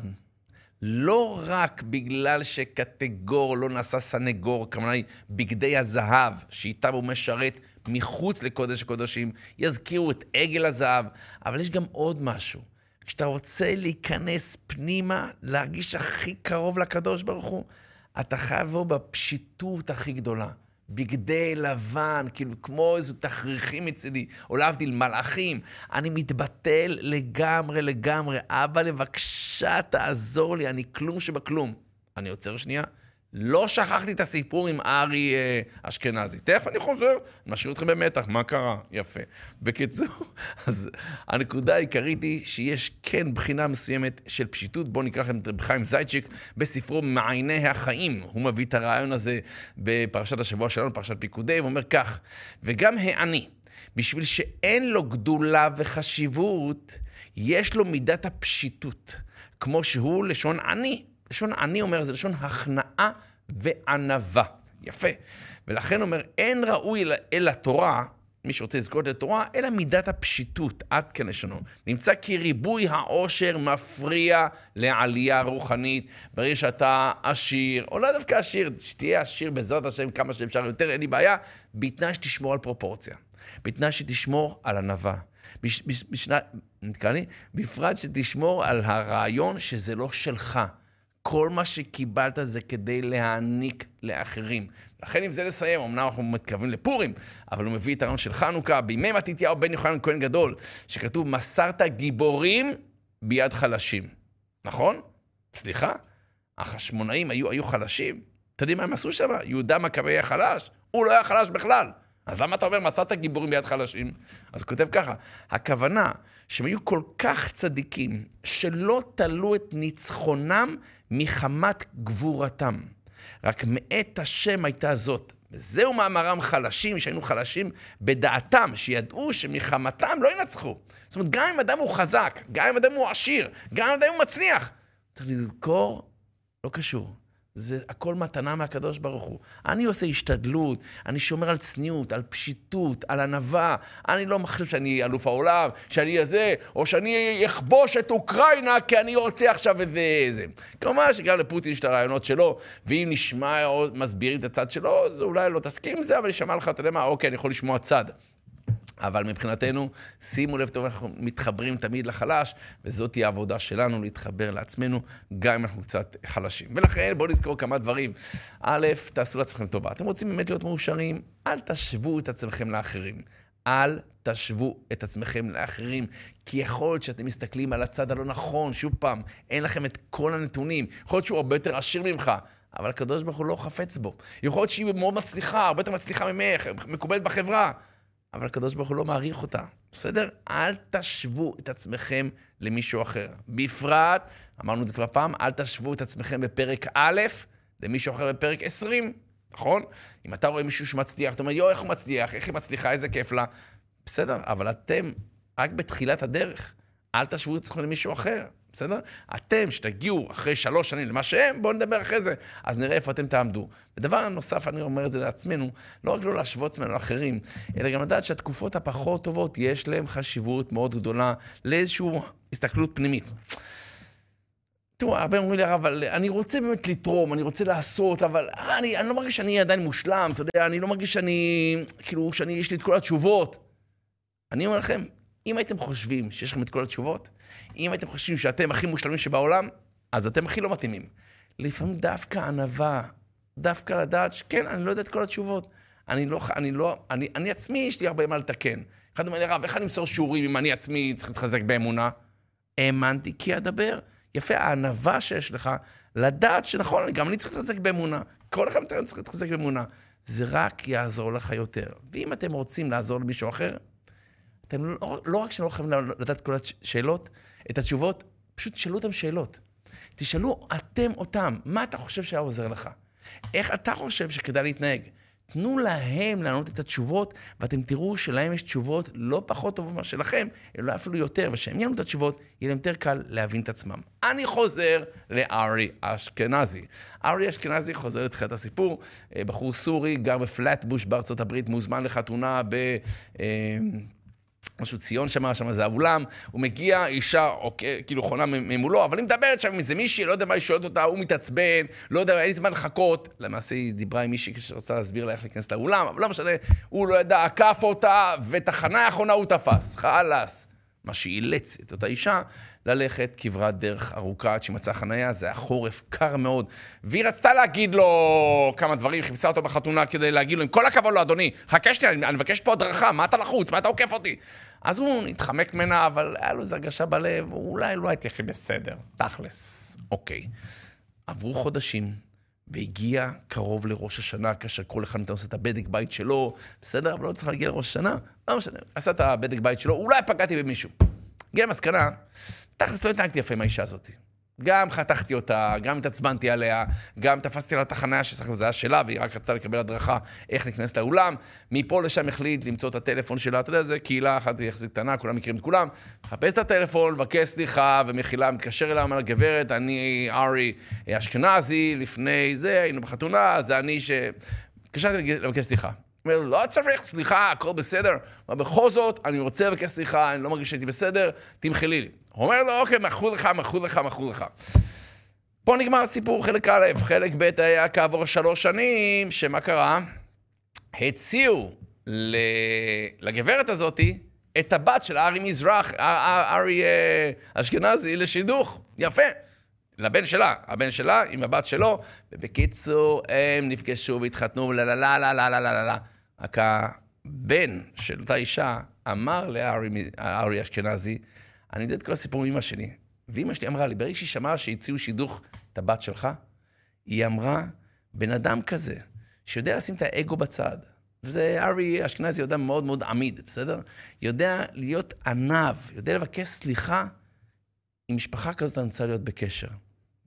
לא רק בגלל שקטגור לא נעשה סנגור, כמובן היא בגדי הזהב שאיתם הוא משרת מחוץ לקודש הקודשים, יזכירו את עגל הזהב, אבל יש גם עוד משהו. כשאתה רוצה להיכנס פנימה, להרגיש הכי קרוב לקדוש ברוך הוא, אתה חייב לבוא בפשיטות הכי גדולה. בגדי לבן, כאילו כמו איזה תכריכים מצידי, או להבדיל מלאכים. אני מתבטל לגמרי לגמרי. אבא, לבקשה, תעזור לי, אני כלום שבכלום. אני עוצר שנייה, לא שכחתי את הסיפור עם ארי אה, אשכנזי. תכף אני חוזר, אני משאיר אתכם במתח, מה קרה? יפה. בקיצור, אז הנקודה העיקרית היא שיש כן בחינה מסוימת של פשיטות. בואו נקרא לכם את חיים זייצ'יק בספרו "מעייני החיים". הוא מביא את הרעיון הזה בפרשת השבוע שלנו, פרשת פיקודי, ואומר כך, וגם העני, בשביל שאין לו גדולה וחשיבות, יש לו מידת הפשיטות, כמו שהוא לשון עני. לשון אני אומר, זה לשון הכנעה וענווה. יפה. ולכן אומר, אין ראוי אל, אל התורה, מי שרוצה לזכות לתורה, אלא מידת הפשיטות, עד כאן לשונו. נמצא כי ריבוי העושר מפריע לעלייה רוחנית. ברגע שאתה עשיר, או לא דווקא עשיר, שתהיה עשיר בעזרת השם כמה שאפשר יותר, אין לי בעיה, בתנאי שתשמור על פרופורציה. בתנאי שתשמור על ענווה. בש, בש, בשנה, נתקע לי? בפרט שתשמור על הרעיון שזה לא שלך. כל מה שקיבלת זה כדי להעניק לאחרים. לכן עם זה נסיים, אמנם אנחנו מתכוונים לפורים, אבל הוא מביא את הרעיון של חנוכה, בימי מתתיהו בן יוחנן כהן גדול, שכתוב, מסרת גיבורים ביד חלשים. נכון? סליחה? החשמונאים היו, היו חלשים? אתם יודעים מה הם עשו שם? יהודה מכבי היה חלש? הוא לא היה חלש בכלל. אז למה אתה אומר, מסעת גיבורים ביד חלשים? אז הוא כותב ככה, הכוונה שהם היו כל כך צדיקים, שלא תלו את ניצחונם מחמת גבורתם. רק מאת השם הייתה זאת. וזהו מאמרם חלשים, שהיינו חלשים בדעתם, שידעו שמחמתם לא ינצחו. זאת אומרת, גם אם אדם הוא חזק, גם אם אדם הוא עשיר, גם אם אדם הוא מצליח, צריך לזכור, לא קשור. זה הכל מתנה מהקדוש ברוך הוא. אני עושה השתדלות, אני שומר על צניעות, על פשיטות, על ענווה. אני לא מחשב שאני אלוף העולם, שאני זה, או שאני אכבוש את אוקראינה כי אני רוצה עכשיו איזה... איזה. כמובן שגם לפוטין יש את הרעיונות שלו, ואם נשמע או מסבירים את הצד שלו, אז אולי לא תסכים עם זה, אבל יישמע לך, אתה יודע מה, אוקיי, אני יכול לשמוע צד. אבל מבחינתנו, שימו לב טוב, אנחנו מתחברים תמיד לחלש, וזאת תהיה העבודה שלנו, להתחבר לעצמנו, גם אם אנחנו קצת חלשים. ולכן, בואו נזכור כמה דברים. א', תעשו לעצמכם טובה. אתם רוצים באמת להיות מאושרים? אל תשוו את עצמכם לאחרים. אל תשוו את עצמכם לאחרים, כי יכול להיות שאתם מסתכלים על הצד הלא נכון, שוב פעם, אין לכם את כל הנתונים, יכול להיות שהוא הרבה יותר עשיר ממך, אבל הקדוש ברוך הוא לא חפץ בו. יכול להיות שהיא מאוד מצליחה, הרבה יותר מצליחה ממך, מקובלת בחברה, אבל הקדוש ברוך הוא לא מעריך אותה, בסדר? אל תשוו את עצמכם למישהו אחר. בפרט, אמרנו את זה כבר פעם, אל תשוו את עצמכם בפרק א' למישהו אחר בפרק 20, נכון? אם אתה רואה מישהו שמצליח, אתה אומר, יואו, איך הוא מצליח, איך היא מצליחה, איזה כיף לה. בסדר, אבל אתם רק בתחילת הדרך. אל תשוו את עצמכם למישהו אחר. בסדר? אתם, שתגיעו אחרי שלוש שנים למה שהם, בואו נדבר אחרי זה. אז נראה איפה אתם תעמדו. ודבר נוסף, אני אומר את זה לעצמנו, לא רק לא להשוות עצמנו לאחרים, אלא גם לדעת שהתקופות הפחות טובות, יש להן חשיבות מאוד גדולה לאיזושהי הסתכלות פנימית. תראו, הרבה אומרים לי, אבל אני רוצה באמת לתרום, אני רוצה לעשות, אבל אני, אני לא מרגיש שאני עדיין מושלם, אתה יודע, אני לא מרגיש שאני, כאילו, שאני, יש לי את כל התשובות. אני אומר לכם, אם הייתם חושבים שיש לכם את כל התשובות, אם הייתם חושבים שאתם הכי מושלמים שבעולם, אז אתם הכי לא מתאימים. לפעמים דווקא ענווה, דווקא לדעת שכן, אני לא יודע את כל התשובות. אני לא, אני לא, אני, אני עצמי, יש לי הרבה מה לתקן. אחד אומר לי, רב, איך אני אמסור שיעורים אם אני עצמי צריך להתחזק באמונה? האמנתי כי אדבר. יפה, הענווה שיש לך, לדעת שנכון, גם אני צריך להתחזק באמונה. כל אחד מאיתנו צריך להתחזק באמונה. זה רק יעזור לך יותר. ואם אתם רוצים לעזור למישהו אחר, אתם לא, לא רק שלא חייבים לדעת כל השאלות, את התשובות, פשוט תשאלו אותם שאלות. תשאלו אתם אותם, מה אתה חושב שהיה עוזר לך? איך אתה חושב שכדאי להתנהג? תנו להם לענות את התשובות, ואתם תראו שלהם יש תשובות לא פחות טובות ממה שלכם, אלא אפילו יותר, ושהם יענו את התשובות, יהיה להם יותר קל להבין את עצמם. אני חוזר לארי אשכנזי. ארי אשכנזי חוזר לתחילת הסיפור, אה, בחור סורי, גר בפלטבוש בארצות הברית, מוזמן לחתונה ב... אה, משהו ציון שמה, שמה זה האולם, הוא מגיע, אישה אוקיי, כאילו חונה ממולו, אבל היא מדברת שם עם איזה מישהי, לא יודע מה היא שואלת אותה, הוא מתעצבן, לא יודע, אין לי זמן לחכות. למעשה היא דיברה עם מישהי שרצה להסביר לה איך להיכנס לאולם, אבל לא משנה, הוא לא ידע, עקף אותה, ואת החנה האחרונה הוא תפס, חלאס. מה שאילץ את אותה אישה ללכת כברת דרך ארוכה עד שמצאה חנייה, זה היה חורף קר מאוד. והיא רצתה להגיד לו כמה דברים, חיפשה אותו בחתונה כדי להגיד לו, עם כל הכבוד לו, אדוני, חכה שנייה, אני, אני מבקש פה הדרכה, מה אתה לחוץ? מה אתה עוקף אותי? אז הוא התחמק ממנה, אבל היה לו איזו הרגשה בלב, אולי לא הייתי הכי בסדר, תכלס. אוקיי. עברו חודשים, והגיע קרוב לראש השנה, כאשר כל אחד מאיתנו עושה את הבדק בית שלו, בסדר, אבל לא צריך להגיע לראש השנה, לא משנה, עשה את הבדק בית שלו, אולי פגעתי במישהו. הגיע למסקנה, תכלס לא התנהגתי יפה עם האישה הזאת. גם חתכתי אותה, גם התעצבנתי עליה, גם תפסתי לה תחנה ששחקנו, זה היה שלה, והיא רק רצתה לקבל הדרכה איך להיכנס לאולם. מפה לשם החליט למצוא את הטלפון שלה, אתה יודע, זה קהילה אחת יחסית קטנה, כולם מכירים את כולם. מחפש את הטלפון, מבקש סליחה ומחילה, מתקשר אליי, אומר גברת, אני ארי אשכנזי, לפני זה היינו בחתונה, זה אני ש... התקשרתי לבקש סליחה. אומר, לא צריך, סליחה, הכל בסדר. אבל בכל זאת, אני רוצה לבקש סליחה, אני לא מרגיש שהייתי בסדר, תמחלי לי. הוא אומר לו, אוקיי, מכרו לך, מכרו לך, מכרו לך. פה נגמר הסיפור, חלק א', חלק ב' היה כעבור שלוש שנים, שמה קרה? הציעו לגברת הזאתי את הבת של ארי מזרח, אה, אה, ארי אה, אשכנזי, לשידוך. יפה. לבן שלה, הבן שלה עם הבת שלו, ובקיצור, הם נפגשו והתחתנו, לה לה לה לה לה לה לה לה. לה. רק הבן של אותה אישה אמר לארי אשכנזי, אני יודע את כל הסיפור עם אמא שלי. ואימא שלי אמרה לי, ברגע שהיא שמעה שהציעו שידוך את הבת שלך, היא אמרה, בן אדם כזה, שיודע לשים את האגו בצד, וזה ארי אשכנזי, יודע מאוד מאוד עמיד, בסדר? יודע להיות עניו, יודע לבקש סליחה. עם משפחה כזאת אני רוצה להיות בקשר.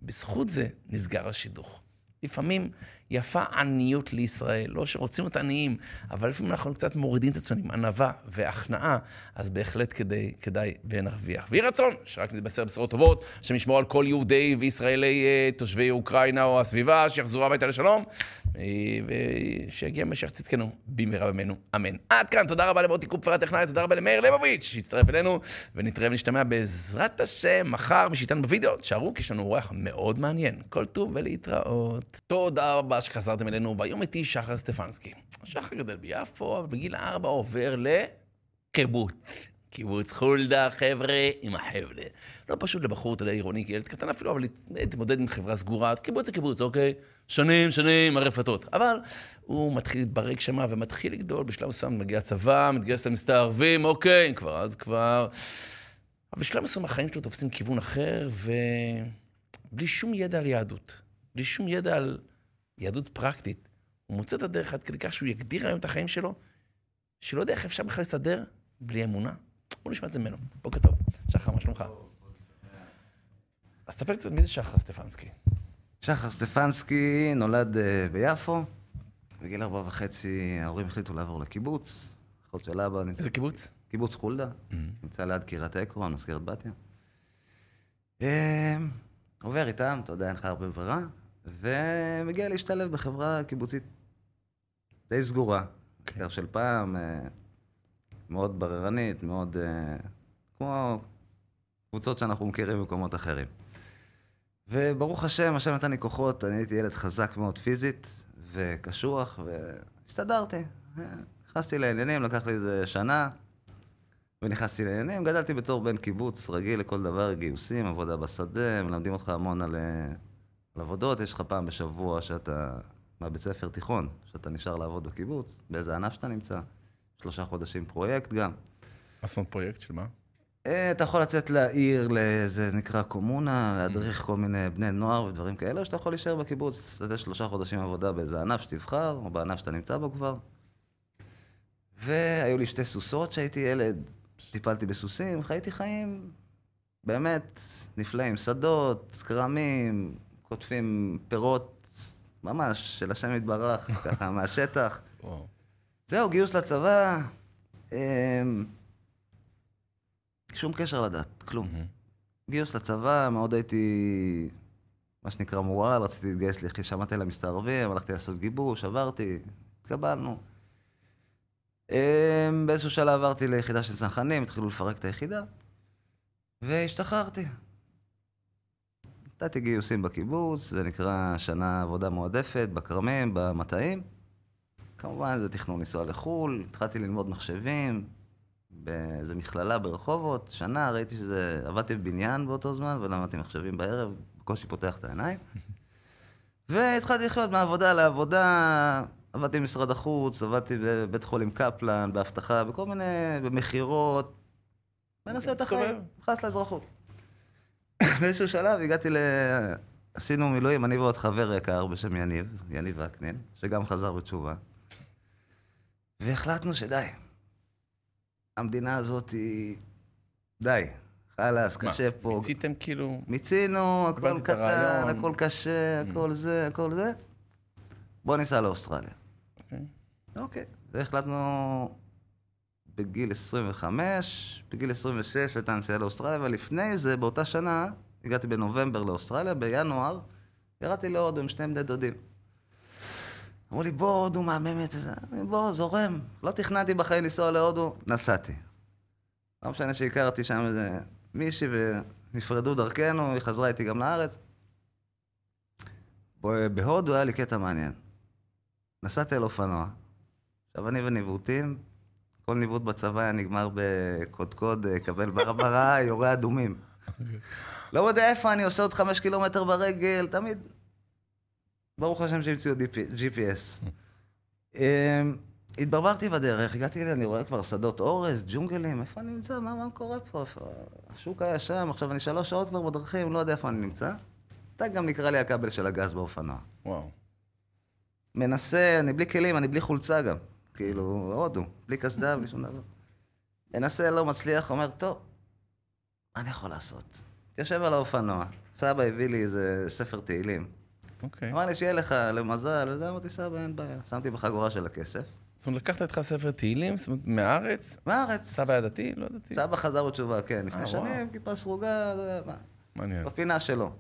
בזכות זה נסגר השידוך. לפעמים יפה עניות לישראל. לא שרוצים להיות עניים, אבל לפעמים אנחנו קצת מורידים את עצמנו עם ענווה והכנעה, אז בהחלט כדי, כדאי ונרוויח. ויהי רצון שרק נתבשר בשורות טובות, השם ישמור על כל יהודי וישראלי אה, תושבי אוקראינה או הסביבה, שיחזרו הביתה לשלום, אה, ושיגיע משיח צדקנו במהרה בימינו, אמן. עד כאן, תודה רבה למוטי קופר הטכנאי, תודה רבה למאיר ליבוביץ' שהצטרף אלינו, ונתראה ונשתמע בעזרת השם מחר מי שאיתנו בווידאו. תשארו, כי יש לנו אורח מאוד מעניין. כל טוב ולהתראות. תודה רבה. חדש שחזרתם אלינו. והיום איתי שחר סטפנסקי. שחר גדל ביפו, אבל בגיל ארבע עובר לקיבוץ. קיבוץ חולדה, חבר'ה, עם החבר'ה. לא פשוט לבחור, אתה יודע, עירוני, ילד קטן אפילו, אבל להתמודד עם חברה סגורה, קיבוץ זה קיבוץ, אוקיי? שנים, שנים, הרפתות. אבל הוא מתחיל להתברג שמה ומתחיל לגדול, בשלב מסוים מגיע הצבא, מתגייס למסתערבים, אוקיי, כבר אז כבר. אבל בשלב מסוים החיים שלו תופסים כיוון אחר, ובלי שום ידע על יהדות. בלי שום ידע על יהדות פרקטית. הוא מוצא את הדרך עד כדי כך שהוא יגדיר היום את החיים שלו, שלא יודע איך אפשר בכלל להסתדר בלי אמונה. בואו נשמע את זה ממנו. בוקר טוב. שחר, מה שלומך? אז ספר קצת מי זה שחר סטפנסקי. שחר סטפנסקי נולד אה, ביפו. בגיל ארבע וחצי ההורים החליטו לעבור לקיבוץ. אחות של אבא נמצא... איזה קיבוץ? קיבוץ חולדה. Mm-hmm. נמצא ליד קירת עקרון, המזכירת בתיה. אה, עובר איתם, אתה יודע, אין לך הרבה ברירה. ומגיע להשתלב בחברה קיבוצית די סגורה. בעיקר אוקיי. okay. של פעם, אה, מאוד בררנית, מאוד... אה, כמו קבוצות שאנחנו מכירים במקומות אחרים. וברוך השם, השם נתן לי כוחות, אני הייתי ילד חזק מאוד פיזית וקשוח, והסתדרתי. אה, נכנסתי לעניינים, לקח לי איזה שנה, ונכנסתי לעניינים. גדלתי בתור בן קיבוץ רגיל לכל דבר, גיוסים, עבודה בשדה, מלמדים אותך המון על לעבודות, יש לך פעם בשבוע שאתה מהבית ספר תיכון, שאתה נשאר לעבוד בקיבוץ, באיזה ענף שאתה נמצא, שלושה חודשים פרויקט גם. מה זאת אומרת פרויקט? של מה? אה, אתה יכול לצאת לעיר, זה נקרא קומונה, להדריך mm. כל מיני בני נוער ודברים כאלה, או שאתה יכול להישאר בקיבוץ, לתת שלושה חודשים עבודה באיזה ענף שתבחר, או בענף שאתה נמצא בו כבר. והיו לי שתי סוסות כשהייתי ילד, טיפלתי בסוסים, חייתי חיים באמת נפלאים, שדות, כרמים, קוטפים פירות ממש של השם יתברך, ככה מהשטח. זהו, גיוס לצבא, אמ, שום קשר לדת, כלום. גיוס לצבא, מאוד הייתי, מה שנקרא מורל, רציתי להתגייס, שמעתי להם מסתערבים, הלכתי לעשות גיבוש, עברתי, התקבלנו. אמ, באיזשהו שלב עברתי ליחידה של צנחנים, התחילו לפרק את היחידה, והשתחררתי. נתתי גיוסים בקיבוץ, זה נקרא שנה עבודה מועדפת, בכרמים, במטעים. כמובן, זה תכנון לנסוע לחו"ל, התחלתי ללמוד מחשבים, באיזה מכללה ברחובות, שנה, ראיתי שזה... עבדתי בבניין באותו זמן ולמדתי מחשבים בערב, בקושי פותח את העיניים. והתחלתי לחיות מעבודה לעבודה, עבדתי במשרד החוץ, עבדתי בבית חולים קפלן, באבטחה, בכל מיני... במכירות. מנסה את החיים, נכנס לאזרחות. באיזשהו שלב הגעתי ל... עשינו מילואים, אני ועוד חבר יקר בשם יניב, יניב וקנין, שגם חזר בתשובה. והחלטנו שדי. המדינה הזאת היא... די. חלאס, קשה פה. מה, מיציתם כאילו... מיצינו, הכל קטן, הכל קשה, mm. הכל זה, הכל זה. בוא ניסע לאוסטרליה. אוקיי. אוקיי. זה החלטנו בגיל 25, בגיל 26 הייתה נסיעה לאוסטרליה, ולפני זה, באותה שנה, הגעתי בנובמבר לאוסטרליה, בינואר ירדתי להודו עם שני בני דודים. אמרו לי, בוא, הודו מהממת וזה. בוא, זורם. לא תכננתי בחיים לנסוע להודו, נסעתי. לא משנה שהכרתי שם איזה מישהי ונפרדו דרכנו, היא חזרה איתי גם לארץ. בהודו היה לי קטע מעניין. נסעתי על אופנוע, עכשיו אני וניווטים, כל ניווט בצבא היה נגמר בקודקוד, אה, קבל ברברה, יורה אדומים. לא יודע איפה אני עושה עוד חמש קילומטר ברגל, תמיד... ברוך השם שהמציאו GPS. אמ, התברברתי בדרך, הגעתי, אני רואה כבר שדות אורז, ג'ונגלים, איפה אני נמצא? מה, מה קורה פה? השוק היה שם, עכשיו אני שלוש שעות כבר בדרכים, לא יודע איפה אני נמצא. אתה גם נקרא לי הכבל של הגז באופנוע. וואו. מנסה, אני בלי כלים, אני בלי חולצה גם. כאילו, הודו, בלי קסדה, בלי שום דבר. מנסה, לא מצליח, אומר, טוב, מה אני יכול לעשות? יושב על האופנוע, סבא הביא לי איזה ספר תהילים. אוקיי. אמר לי שיהיה לך למזל, וזה אמרתי, סבא, אין בעיה. שמתי בחגורה של הכסף. זאת אומרת, לקחת איתך ספר תהילים, זאת אומרת, מהארץ? מהארץ. סבא היה דתי? לא דתי. סבא חזר בתשובה, כן. לפני אה, שנים, כיפה סרוגה, מה? מעניין. בפינה שלו.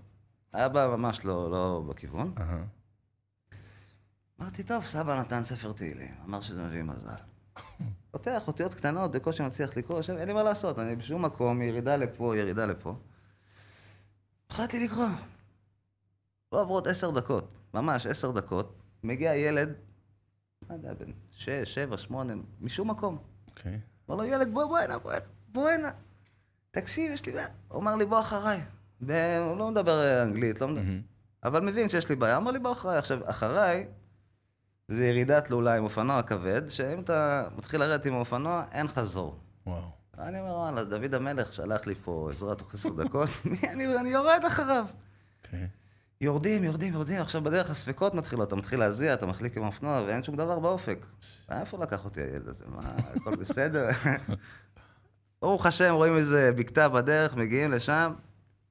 אבא ממש לא, לא בכיוון. אמרתי, טוב, סבא נתן ספר תהילים, אמר שזה מביא מזל. פותח אותיות קטנות, בקושי מצליח לקרוא, עכשיו אין לי מה לעשות, אני בשום מקום, ירידה לפה, ירידה לפה. התחלתי לקרוא. לא עוברות עשר דקות, ממש עשר דקות, מגיע ילד, לא יודע, בן שש, שבע, שמונה, משום מקום. אוקיי. Okay. אמר לו, ילד, בוא, בוא הנה, בוא הנה, בוא הנה. תקשיב, יש לי בעיה. הוא אמר לי, בוא אחריי. הוא לא מדבר אנגלית, לא מדבר... Mm-hmm. אבל מבין שיש לי בעיה, אמר לי, בוא אחריי. עכשיו, אחריי, זה ירידה תלולה עם אופנוע כבד, שאם אתה מתחיל לרדת עם האופנוע, אין חזור. וואו. אני אומר, וואלה, דוד המלך שלח לי פה עזרה תוך עשר דקות, אני, אני יורד אחריו. Okay. אוקיי. יורדים, יורדים, יורדים, עכשיו בדרך הספקות מתחילות, אתה מתחיל להזיע, אתה מחליק עם האופנוע, ואין שום דבר באופק. איפה לקח אותי הילד הזה? מה, הכל בסדר? ברוך השם, רואים איזה בקתה בדרך, מגיעים לשם,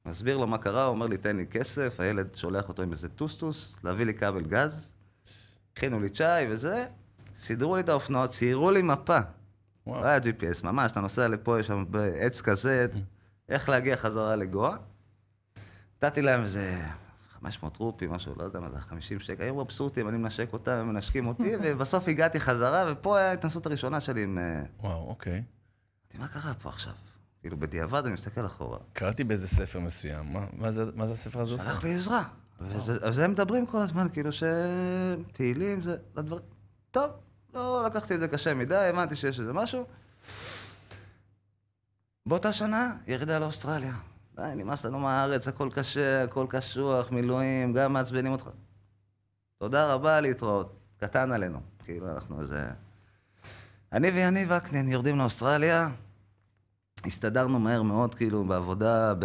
מסביר לו מה קרה, הוא אומר לי, תן לי כסף, הילד שולח אותו עם איזה טוסטוס, להביא לי כבל גז, הכינו לי צ'אי וזה, סידרו לי את האופנוע, ציירו לי מפה. וואו. לא היה GPS, ממש, אתה נוסע לפה, יש שם עץ כזה, mm. איך להגיע חזרה לגואה. נתתי להם איזה 500 רופי, משהו, לא יודע מה זה, 50 שקל, היו אבסורטים, אני מנשק אותם, הם מנשקים אותי, ובסוף הגעתי חזרה, ופה הייתה ההתנסות הראשונה שלי עם... אה, וואו, אוקיי. אמרתי, מה קרה פה עכשיו? כאילו, בדיעבד אני מסתכל אחורה. קראתי באיזה ספר מסוים, מה, מה, זה, מה זה הספר הזה עושה? שלח לי עזרה. ועל זה מדברים כל הזמן, כאילו שתהילים זה... הדברים... טוב, לא לקחתי את זה קשה מדי, הבנתי שיש איזה משהו. באותה שנה, ירידה לאוסטרליה. די, נמאס לנו מהארץ, הכל קשה, הכל קשוח, מילואים, גם מעצבנים אותך. תודה רבה, להתראות. קטן עלינו. כאילו, אנחנו איזה... אני ויני וקנין יורדים לאוסטרליה, הסתדרנו מהר מאוד, כאילו, בעבודה, ב...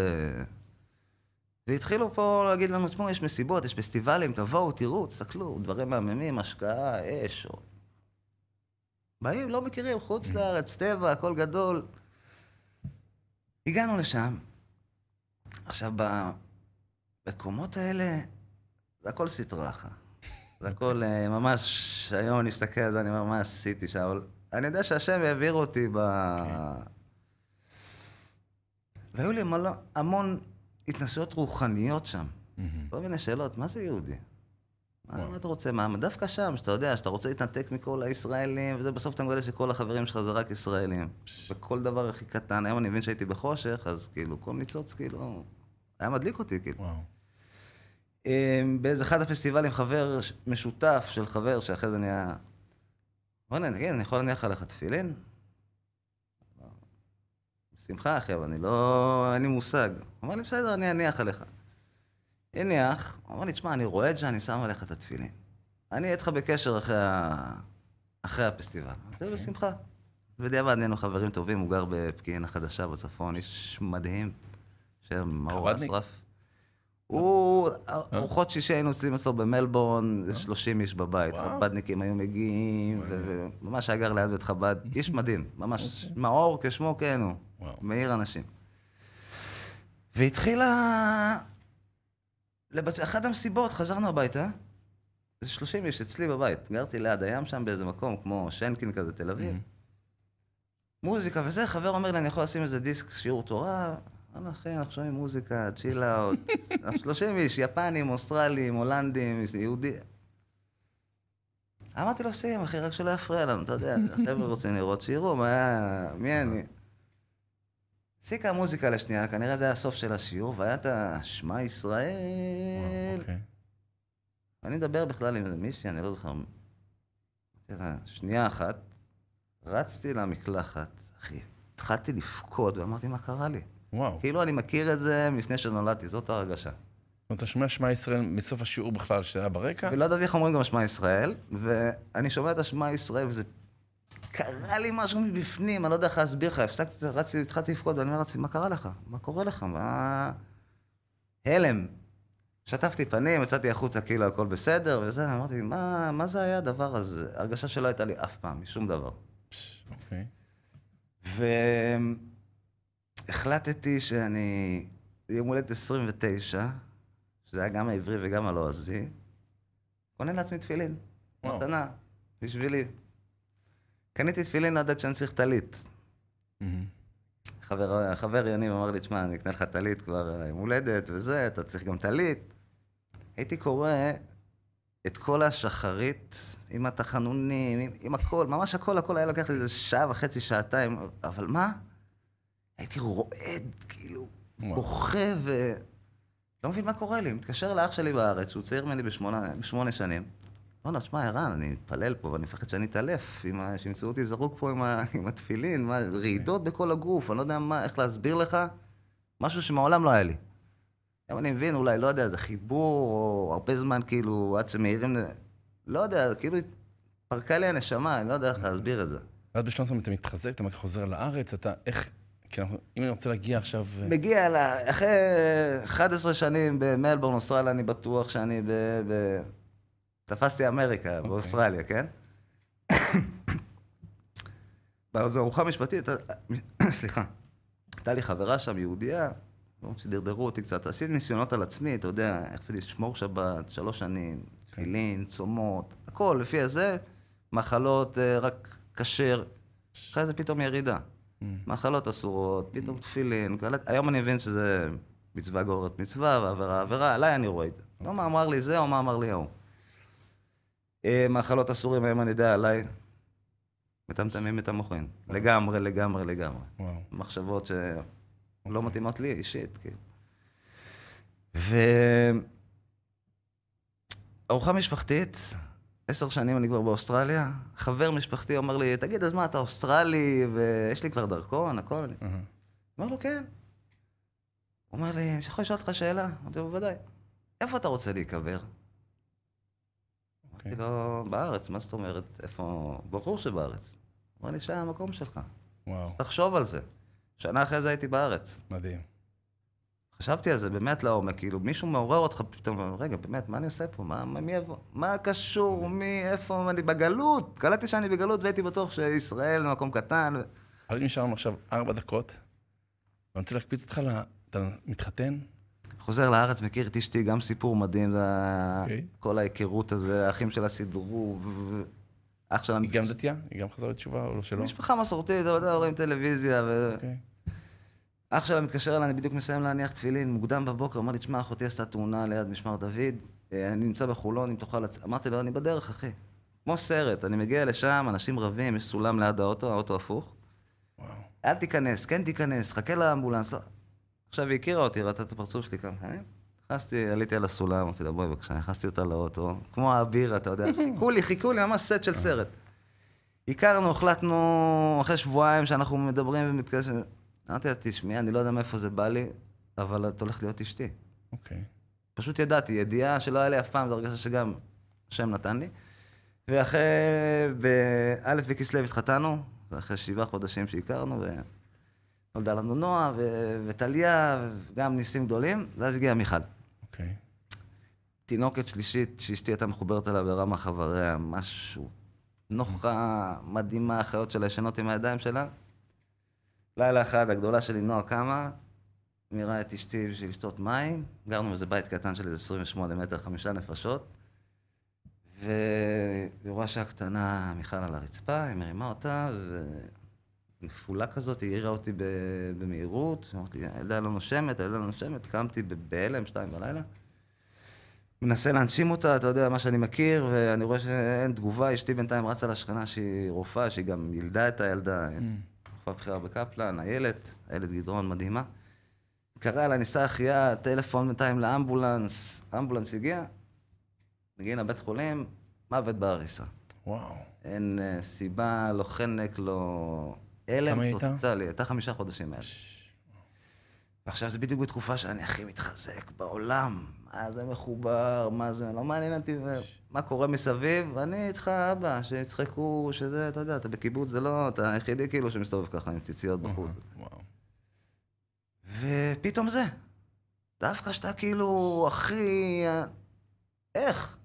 והתחילו פה להגיד לנו, תשמעו, יש מסיבות, יש פסטיבלים, תבואו, תראו, תסתכלו, דברים מהממים, השקעה, אש. או... באים, לא מכירים, חוץ mm. לארץ, טבע, הכל גדול. הגענו לשם. עכשיו, במקומות האלה, זה הכל סטרחה. זה הכל אה, ממש, היום אני אסתכל על זה, אני אומר, מה עשיתי שם? אבל אני יודע שהשם העביר אותי ב... Okay. כן. והיו לי המון התנסויות רוחניות שם. כל מיני שאלות, מה זה יהודי? מה, אתה רוצה? מה, דווקא שם, שאתה יודע, שאתה רוצה להתנתק מכל הישראלים, וזה בסוף אתה מגלה שכל החברים שלך זה רק ישראלים. וכל דבר הכי קטן, היום אני מבין שהייתי בחושך, אז כאילו, כל ניצוץ כאילו, היה מדליק אותי, כאילו. אמ, באיזה אחד הפסטיבלים, חבר משותף של חבר, שאחרי זה נהיה... בוא נגיד, כן, אני יכול להניח עליך תפילין? שמחה אחי, אבל אני לא... אין לי מושג. אמר לי, בסדר, אני אניח עליך. הניח, אמר לי, תשמע, אני רואה את זה, אני שם עליך את התפילין. אני אהיה איתך בקשר אחרי, ה... אחרי הפסטיבל. Okay. זה אוקיי. בשמחה. בדיעבד, נהיינו חברים טובים, הוא גר בפקיעין החדשה בצפון, איש מדהים, שם מאור אסרף. הוא, אה? ארוחות שישי היינו עושים אצלו במלבורן, 30 אה? איש בבית. חבדניקים היו מגיעים, וממש היה גר ליד בית חב"ד. איש מדהים, ממש. אוקיי. מאור כשמו כן הוא. וואו. מעיר אנשים. והתחילה... לבצ... אחת המסיבות, חזרנו הביתה, איזה 30 איש אצלי בבית, גרתי ליד הים שם באיזה מקום, כמו שנקין כזה, תל אביב. מוזיקה וזה, חבר אומר לי, אני יכול לשים איזה דיסק שיעור תורה? אמרנו, אחי, אנחנו שומעים מוזיקה, צ'יל אאוט. 30 איש, יפנים, אוסטרלים, הולנדים, יהודים. אמרתי לו, שים, אחי, רק שלא יפריע לנו, אתה יודע, החבר'ה רוצים לראות שיראו, מה... מי אני? הפסיקה המוזיקה לשנייה, כנראה זה היה הסוף של השיעור, והיה את השמע ישראל. אוקיי. אני מדבר בכלל עם איזה מישהי, אני לא זוכר. שנייה אחת, רצתי למקלחת, אחי, התחלתי לבכות, ואמרתי, מה קרה לי? וואו. כאילו אני מכיר את זה מלפני שנולדתי, זאת הרגשה. זאת אומרת, אתה שומע שמע ישראל מסוף השיעור בכלל שהיה ברקע? ולא ידעתי איך אומרים גם שמע ישראל, ואני שומע את השמע ישראל, וזה קרה לי משהו מבפנים, אני לא יודע איך להסביר לך, הפסקתי, רצתי, התחלתי לבכות, ואני אומר לעצמי, מה קרה לך? מה קורה לך? מה... הלם. שטפתי פנים, יצאתי החוצה, כאילו הכל בסדר, וזה, אמרתי, מה, מה זה היה הדבר הזה? הרגשה שלא הייתה לי אף פעם, משום דבר. אוקיי. והחלטתי שאני, יום הולדת 29, שזה היה גם העברי וגם הלועזי, קונה לעצמי תפילין, מתנה, בשבילי. קניתי תפילין עד עד שאני צריך טלית. Mm-hmm. חבר, חבר יניב אמר לי, תשמע, אני אקנה לך טלית כבר אה, יום הולדת וזה, אתה צריך גם טלית. הייתי קורא את כל השחרית, עם התחנונים, עם, עם הכל, ממש הכל, הכל היה לוקח לי איזה שעה וחצי, שעתיים, אבל מה? הייתי רועד, כאילו, וואו. בוכה ו... לא מבין מה קורה לי. מתקשר לאח שלי בארץ, שהוא צעיר ממני בשמונה, בשמונה שנים. אמר לו, שמע, ערן, אני מתפלל פה ואני מפחד שאני אתעלף, שימצאו אותי זרוק פה עם, ה, עם התפילין, מה, רעידות בכל הגוף, אני לא יודע מה, איך להסביר לך, משהו שמעולם לא היה לי. גם אני מבין, אולי, לא יודע, זה חיבור, או הרבה זמן, כאילו, עד שמעירים, לא יודע, כאילו, פרקה לי הנשמה, אני לא יודע איך להסביר את זה. ואז בשלב מסוים אתה מתחזק, אתה חוזר לארץ, אתה איך... כי אנחנו, אם אני רוצה להגיע עכשיו... אה, מגיע, אחרי 11 שנים במלבורן, אוסטרליה, אני בטוח שאני ב... ב... תפסתי אמריקה, okay. אוקיי. באוסטרליה, כן? אז ארוחה משפטית, סליחה, הייתה לי חברה שם, יהודייה, לא שדרדרו אותי קצת, עשיתי ניסיונות על עצמי, אתה יודע, רציתי לשמור שבת, שלוש שנים, תפילין, צומות, הכל לפי הזה, מחלות, אה, רק כשר. אחרי זה פתאום ירידה. Mm. מחלות אסורות, פתאום mm. תפילין, היום אני מבין שזה מצווה גוררת מצווה, ועבירה עבירה, עליי אני רואה את זה. לא אוקיי. מה אמר לי זה, או מה אמר לי ההוא. אה, מאכלות אסורים היום אני יודע עליי, מטמטמים את המוחין. לגמרי, לגמרי, לגמרי. וואו. מחשבות שלא אוקיי. מתאימות לי אישית, כאילו. ו... ארוחה משפחתית, עשר שנים אני כבר באוסטרליה, חבר משפחתי אומר לי, תגיד, אז מה, אתה אוסטרלי, ויש לי כבר דרכון, הכל? אני אומר לו, כן. הוא אומר לי, אני יכול לשאול אותך שאלה? אמרתי לו, בוודאי. איפה אתה רוצה להיקבר? כן. אמרתי לו, בארץ, מה זאת אומרת? איפה... ברור שבארץ. אמר לי, שם המקום שלך. וואו. תחשוב על זה. שנה אחרי זה הייתי בארץ. מדהים. חשבתי על זה באמת לעומק, כאילו מישהו מעורר אותך פתאום, רגע, באמת, מה אני עושה פה? מה, מה, מי יבוא? מה קשור? מי, איפה? אני בגלות. קלטתי שאני בגלות והייתי בטוח שישראל זה מקום קטן. אבל אם נשארנו עכשיו ארבע דקות, ואני רוצה להקפיץ אותך, אתה מתחתן, חוזר לארץ, מכיר את אשתי, גם סיפור מדהים, okay. אוקיי. כל ההיכרות הזה, האחים שלה סידרו, אח שלה... היא גם דתייה? היא גם חזרה לתשובה או לא שלא? משפחה מסורתית, אתה יודע, רואים טלוויזיה ו... Okay. אוקיי. אח שלה מתקשר אליי, אני בדיוק מסיים להניח תפילין, מוקדם בבוקר, אמר לי, תשמע, אחותי עשתה תאונה ליד משמר דוד, אה, אני נמצא בחולון, אם תוכל לצ... אמרתי לו, אני בדרך, אחי. כמו סרט, אני מגיע לשם, אנשים רבים, יש סולם ליד האוטו, האוטו הפוך. וואו. אל תיכנס, כן תיכנס, חכה לאמבולנס. לא. עכשיו היא הכירה אותי, ראתה את הפרצוף שלי כמה פעמים. נכנסתי, עליתי על הסולם, אמרתי לה, בואי בבקשה, נכנסתי אותה לאוטו, כמו האביר, אתה יודע, חיכו לי, חיכו לי, ממש סט של אה. סרט. הכרנו, החלטנו, אחרי שבועיים שאנחנו מדברים ומתקשרים, אמרתי לה, תשמעי, אני לא יודע מאיפה זה בא לי, אבל את הולכת להיות אשתי. אוקיי. פשוט ידעתי, ידיעה שלא היה לי אף פעם, זו הרגשה שגם השם נתן לי. ואחרי, באלף בכסלו התחתנו, ואחרי שבעה חודשים שהכרנו, ו... נולדה לנו נועה וטליה, וגם ניסים גדולים, ואז הגיעה מיכל. אוקיי. תינוקת שלישית שאשתי הייתה מחוברת אליה ברמה חבריה, משהו. נוחה, מדהימה, אחיות שלה ישנות עם הידיים שלה. לילה אחד הגדולה שלי, נועה, קמה, מירה את אשתי בשביל לשתות מים. גרנו באיזה בית קטן של איזה 28 מטר, חמישה נפשות. והיא רואה שהקטנה מיכל על הרצפה, היא מרימה אותה, ו... נפולה כזאת, היא העירה אותי במהירות, אמרתי, הילדה לא נושמת, הילדה לא נושמת, קמתי בהלם, שתיים בלילה. מנסה להנשים אותה, אתה יודע, מה שאני מכיר, ואני רואה שאין תגובה, אשתי בינתיים רצה לשכנה שהיא רופאה, שהיא גם ילדה את הילדה, mm. רופאה בכירה בקפלן, איילת, איילת גדרון מדהימה. קרא לה, ניסה החייאה, טלפון בינתיים לאמבולנס, אמבולנס הגיע, מגיעים לבית חולים, מוות בהריסה. וואו. אין אה, סיבה, לא חנק, לא... הלם טוטאלי, הייתה חמישה חודשים מאז. ועכשיו זה בדיוק בתקופה שאני הכי מתחזק בעולם. מה זה מחובר, מה זה, לא מעניין אותי מה קורה מסביב. ואני איתך, אבא, שיצחקו, שזה, אתה יודע, אתה בקיבוץ, זה לא, אתה היחידי כאילו שמסתובב ככה עם ציציות בחוץ. ופתאום זה. דווקא שאתה כאילו הכי... איך?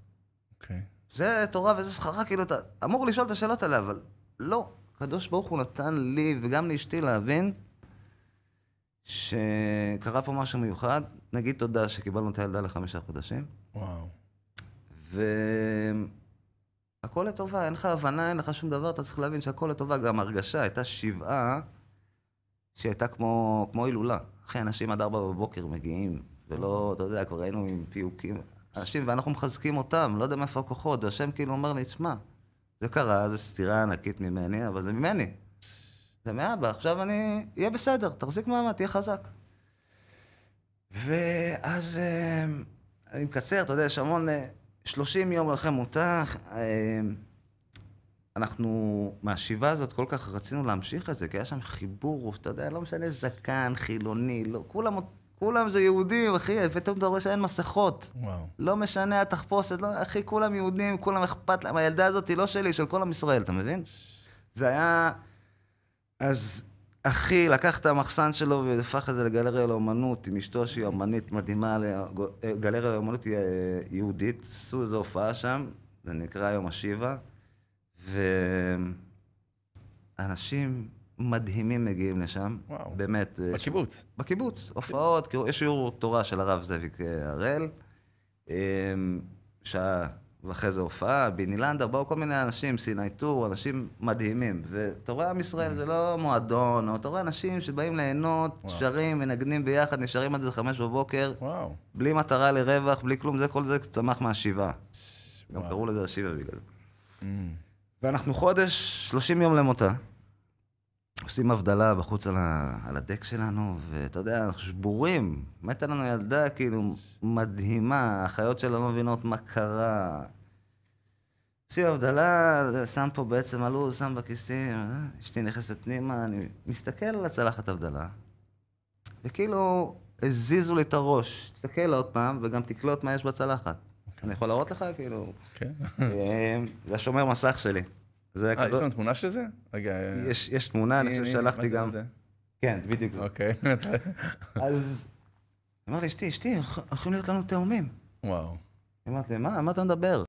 אוקיי. זה תורה וזה סחרה, כאילו, אתה אמור לשאול את השאלות האלה, אבל לא, הקדוש ברוך הוא נתן לי וגם לאשתי להבין שקרה פה משהו מיוחד. נגיד תודה שקיבלנו את הילדה לחמישה חודשים. וואו. והכל לטובה, אין לך הבנה, אין לך שום דבר, אתה צריך להבין שהכל לטובה. גם הרגשה, הייתה שבעה שהייתה כמו, כמו הילולה. אחי, אנשים עד ארבע בבוקר מגיעים, ולא, אתה יודע, כבר היינו עם פיוקים. אנשים, ואנחנו מחזקים אותם, לא יודע מאיפה הכוחות, והשם כאילו אומר לי, תשמע, זה קרה, זו סתירה ענקית ממני, אבל זה ממני. זה מאבא, עכשיו אני... יהיה בסדר, תחזיק מעמד, תהיה חזק. ואז אה, אני מקצר, אתה יודע, יש המון... 30 אה, יום אחרי מותח, אה, אנחנו, מהשבעה הזאת כל כך רצינו להמשיך את זה, כי היה שם חיבור, אתה יודע, לא משנה זקן, חילוני, לא, כולם כולם זה יהודים, אחי, ופתאום אתה רואה שאין מסכות. וואו. לא משנה התחפושת, לא, אחי, כולם יהודים, כולם אכפת להם. הילדה הזאת היא לא שלי, של כל עם ישראל, אתה מבין? זה היה... אז אחי לקח את המחסן שלו והפך את זה לגלריה לאומנות, עם אשתו שהיא אומנית מדהימה, אה, גלריה לאומנות אה, יהודית, עשו איזו הופעה שם, זה נקרא יום השיבה, ואנשים... מדהימים מגיעים לשם. וואו. באמת. אה, בקיבוץ. ש... בקיבוץ, הופעות, כאילו, יש שיעור תורה של הרב זאביק אה, הראל, אמ, שעה ואחרי זה הופעה, ביני לנדר, באו כל מיני אנשים, סיני טור, אנשים מדהימים. ואתה רואה עם ישראל, זה לא מועדון, אתה רואה אנשים שבאים ליהנות, וואו. שרים, מנגנים ביחד, נשארים עד זה חמש בבוקר, וואו. בלי מטרה לרווח, בלי כלום, זה כל זה צמח מהשבעה. גם קראו לזה השבעה בגלל זה. אמ. ואנחנו חודש, 30 יום למותה. עושים הבדלה בחוץ על, ה, על הדק שלנו, ואתה יודע, אנחנו שבורים. מתה לנו ילדה כאילו מדהימה, החיות שלה לא מבינות מה קרה. עושים הבדלה, שם פה בעצם עלו, שם בכיסים, אה, אשתי נכנסת פנימה, אני מסתכל על הצלחת הבדלה, וכאילו הזיזו לי את הראש, תסתכל עוד פעם, וגם תקלוט מה יש בצלחת. אוקיי. אני יכול להראות לך, כאילו? כן. זה השומר מסך שלי. זה היה אה, כדור... יש לנו תמונה של זה? רגע. אה, יש תמונה, אני חושב ששלחתי גם... כן, בדיוק זה. אוקיי. אז אמר לי, אשתי, אשתי, הולכים להיות לנו תאומים. וואו. אמרת לי, מה, מה אתה מדבר?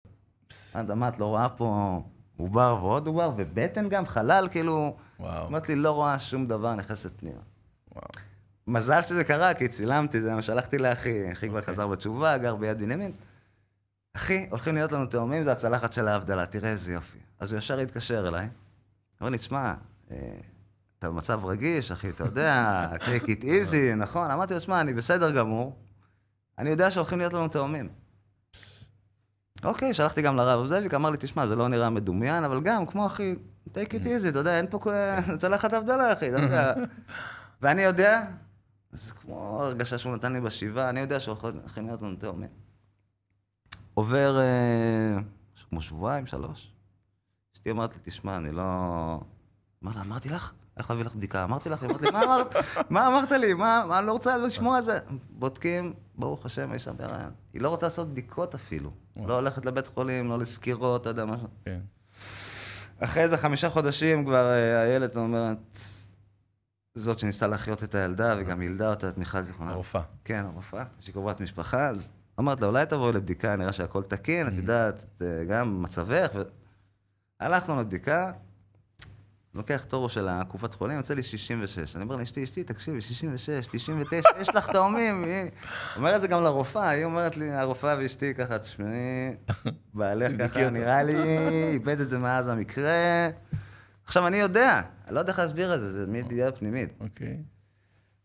מה, את לא רואה פה עובר ועוד עובר, ובטן גם, חלל, כאילו... וואו. אמרת לי, לא רואה שום דבר, נכנסת פנימה. וואו. מזל שזה קרה, כי צילמתי, זה מה שלחתי לאחי. אחי כבר אוקיי. חזר בתשובה, גר ביד בנימין. אחי, הולכים להיות לנו תאומים, זה הצלחת של ההבדלה, תראה איזה יופי. אז הוא ישר התקשר אליי. אמר לי, תשמע, אה, אתה במצב רגיש, אחי, אתה יודע, take it easy, נכון? אמרתי לו, תשמע, אני בסדר גמור, אני יודע שהולכים להיות לנו תאומים. אוקיי, שלחתי גם לרב זאביק, אמר לי, תשמע, זה לא נראה מדומיין, אבל גם, כמו אחי, take it mm. easy, אתה יודע, אין פה צלחת הבדלה, אחי, אתה יודע. ואני יודע, זה כמו הרגשה שהוא נתן לי בשבעה, אני יודע שהולכים להיות לנו תאומים. עובר אה, כמו שבועיים, שלוש. אשתי אמרת לי, תשמע, אני לא... מה לה, לא, אמרתי לך? הלך להביא לך בדיקה. אמרתי לך, אמרת לי, מה אמרת? מה אמרת לי? מה, מה, לא רוצה לשמוע את זה? בודקים, ברוך השם, יש שם בהיריון. היא לא רוצה לעשות בדיקות אפילו. לא הולכת לבית חולים, לא לסקירות, אתה לא יודע, מה כן. אחרי איזה חמישה חודשים כבר אה, הילד אומרת, זאת שניסתה להחיות את הילדה, וגם ילדה אותה, את מיכל זיכרונה. הרופאה. כן, הרופאה, שהיא קרובת משפחה, אז אמרת לה, אולי תבואי לבדיקה, נראה שהכל תקין, את mm-hmm. יודעת, גם מצבך. הלכנו לבדיקה, לוקח טורו של הקופת חולים, יוצא לי 66. אני אומר לאשתי, אשתי, תקשיבי, 66, 99, יש לך תאומים. היא אומרת זה גם לרופאה, היא אומרת לי, הרופאה ואשתי ככה, תשמעי, בעלך ככה, נראה לי, איבד את זה מאז המקרה. עכשיו, אני יודע, אני לא יודע איך להסביר את זה, זה מידיעה פנימית. אוקיי.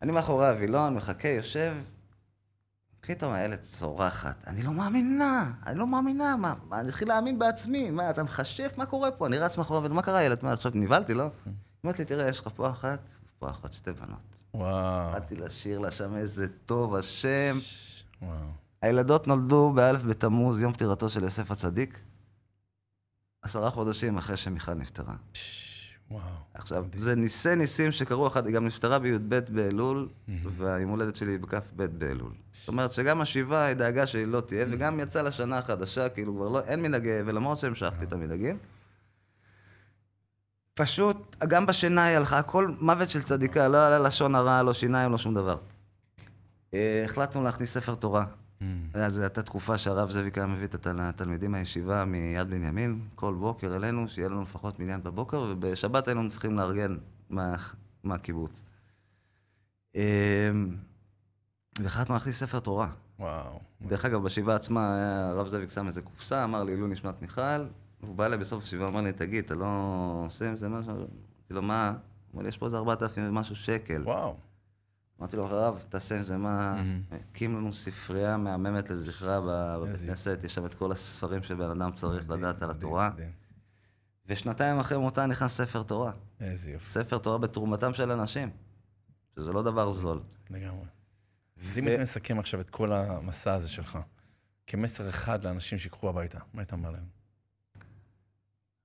אני מאחורי הווילון, מחכה, יושב, פתאום הילד צורחת, אני לא מאמינה, אני לא מאמינה, מה, מה אני אתחיל להאמין בעצמי, מה, אתה מחשף, מה קורה פה? אני רץ מאחורי הבן, מה קרה, ילד? מה, עכשיו נבהלתי, לא? Mm. היא אומרת לי, תראה, יש לך פה אחת, פה אחת, שתי בנות. וואו. באתי לשיר לה שם איזה טוב השם. וואו. הילדות נולדו באלף בתמוז, יום פטירתו של יוסף הצדיק, עשרה חודשים אחרי שמיכל נפטרה. וואו. עכשיו, מדהים. זה ניסי ניסים שקרו אחת, היא גם נפטרה בי"ב באלול, והיום הולדת שלי היא בכ"ב באלול. זאת אומרת שגם השבעה, היא דאגה שהיא לא תהיה, וגם יצאה לשנה החדשה, כאילו כבר לא, אין מנהגי אבל, למרות שהמשכתי את אה. המנהגים. פשוט, גם בשינה היא הלכה, הכל מוות של צדיקה, לא היה לה לשון הרע, לא שיניים, לא שום דבר. אה, החלטנו להכניס ספר תורה. Mm. אז זו הייתה תקופה שהרב זאביק היה מביא את התלמידים מהישיבה מיד בנימין, כל בוקר אלינו, שיהיה לנו לפחות מניין בבוקר, ובשבת היינו צריכים לארגן מה, מהקיבוץ. אמ, והחלטנו להכניס ספר תורה. וואו. דרך אגב, בשבעה עצמה, הרב זאביק שם איזה קופסה, אמר לי, לו נשמת מיכל, הוא בא אליי בסוף השבעה, אמר לי, תגיד, אתה לא עושה עם זה משהו? אמרתי לו, מה? הוא אמר לי, יש פה איזה 4,000 ומשהו שקל. וואו. אמרתי לו, הרב, תעשה עם זה מה... Mm-hmm. הקים לנו ספרייה מהממת לזכרה בבית כנסת, יש שם את כל הספרים שבן אדם צריך לדעת על התורה. ושנתיים אחרי מותה נכנס ספר תורה. איזה יופי. ספר תורה בתרומתם של אנשים, שזה לא דבר זול. לגמרי. אז אם אתה מסכם עכשיו את כל המסע הזה שלך, כמסר אחד לאנשים שיקחו הביתה, מה היית אומר להם?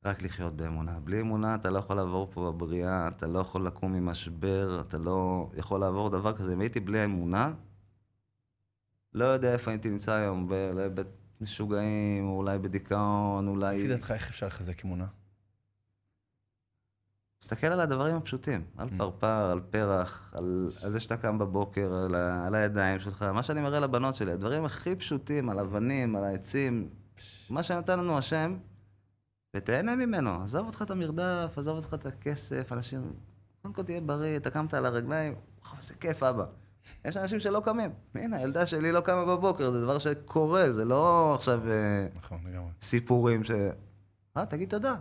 רק לחיות באמונה. בלי אמונה אתה לא יכול לעבור פה בבריאה, אתה לא יכול לקום ממשבר, אתה לא יכול לעבור דבר כזה. אם הייתי בלי אמונה, לא יודע איפה הייתי נמצא היום, אולי בית משוגעים, אולי בדיכאון, אולי... לפי דעתך, איך אפשר לחזק אמונה? תסתכל על הדברים הפשוטים, על mm. פרפר, על פרח, על, על זה שאתה קם בבוקר, על, ה, על הידיים שלך, מה שאני מראה לבנות שלי, הדברים הכי פשוטים, על אבנים, על העצים, מה שנתן לנו השם, ותהנה ממנו. עזוב אותך את המרדף, עזוב אותך את הכסף, אנשים... קודם כל תהיה בריא, אתה קמת על הרגליים, וואו, איזה כיף, אבא. יש אנשים שלא קמים. הנה, הילדה שלי לא קמה בבוקר, זה דבר שקורה, זה לא עכשיו אה, נכון, סיפורים ש... אה, תגיד תודה.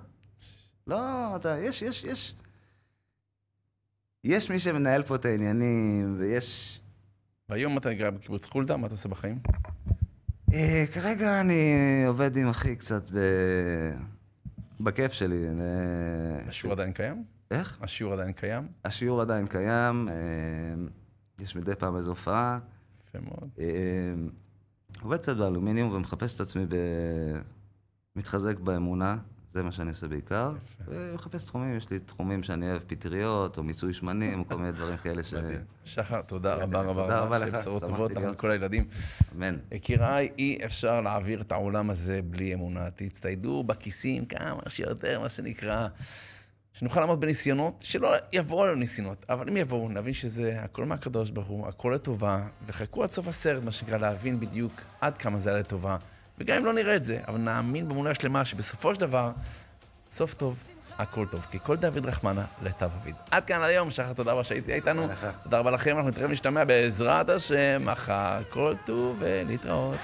לא, אתה, יש, יש, יש. יש מי שמנהל פה את העניינים, ויש... והיום אתה נגרע בקיבוץ חולדה, מה אתה עושה בחיים? אה, כרגע אני עובד עם אחי קצת ב... בכיף שלי. אה, השיעור עדיין קיים? איך? השיעור עדיין קיים? השיעור עדיין קיים, אה, יש מדי פעם איזו הופעה. יפה מאוד. אה, עובד קצת באלומיניום ומחפש את עצמי ב... מתחזק באמונה. זה מה שאני עושה בעיקר. ומחפש תחומים, יש לי תחומים שאני אוהב, פטריות, או מיצוי שמנים, כל מיני דברים כאלה ש... שחר, תודה רבה רבה. רבה. תודה רבה לך. בשורות טובות, אנחנו כל הילדים. אמן. יקיריי, אי אפשר להעביר את העולם הזה בלי אמונה. תצטיידו בכיסים כמה שיותר, מה שנקרא. שנוכל לעמוד בניסיונות, שלא יבואו עלינו ניסיונות, אבל אם יבואו, נבין שזה הכל מהקדוש ברוך הוא, הכל לטובה, וחכו עד סוף הסרט, מה שנקרא, להבין בדיוק עד כמה זה היה לטובה. וגם אם לא נראה את זה, אבל נאמין באמונה שלמה שבסופו של דבר, סוף טוב, הכל טוב, כי כל דוד רחמנה לטב אביד. עד כאן היום, שחר, תודה רבה שהייתי איתנו. תודה רבה לכם, אנחנו נתראה ונשתמע בעזרת השם, מחר, כל טוב ולהתראות.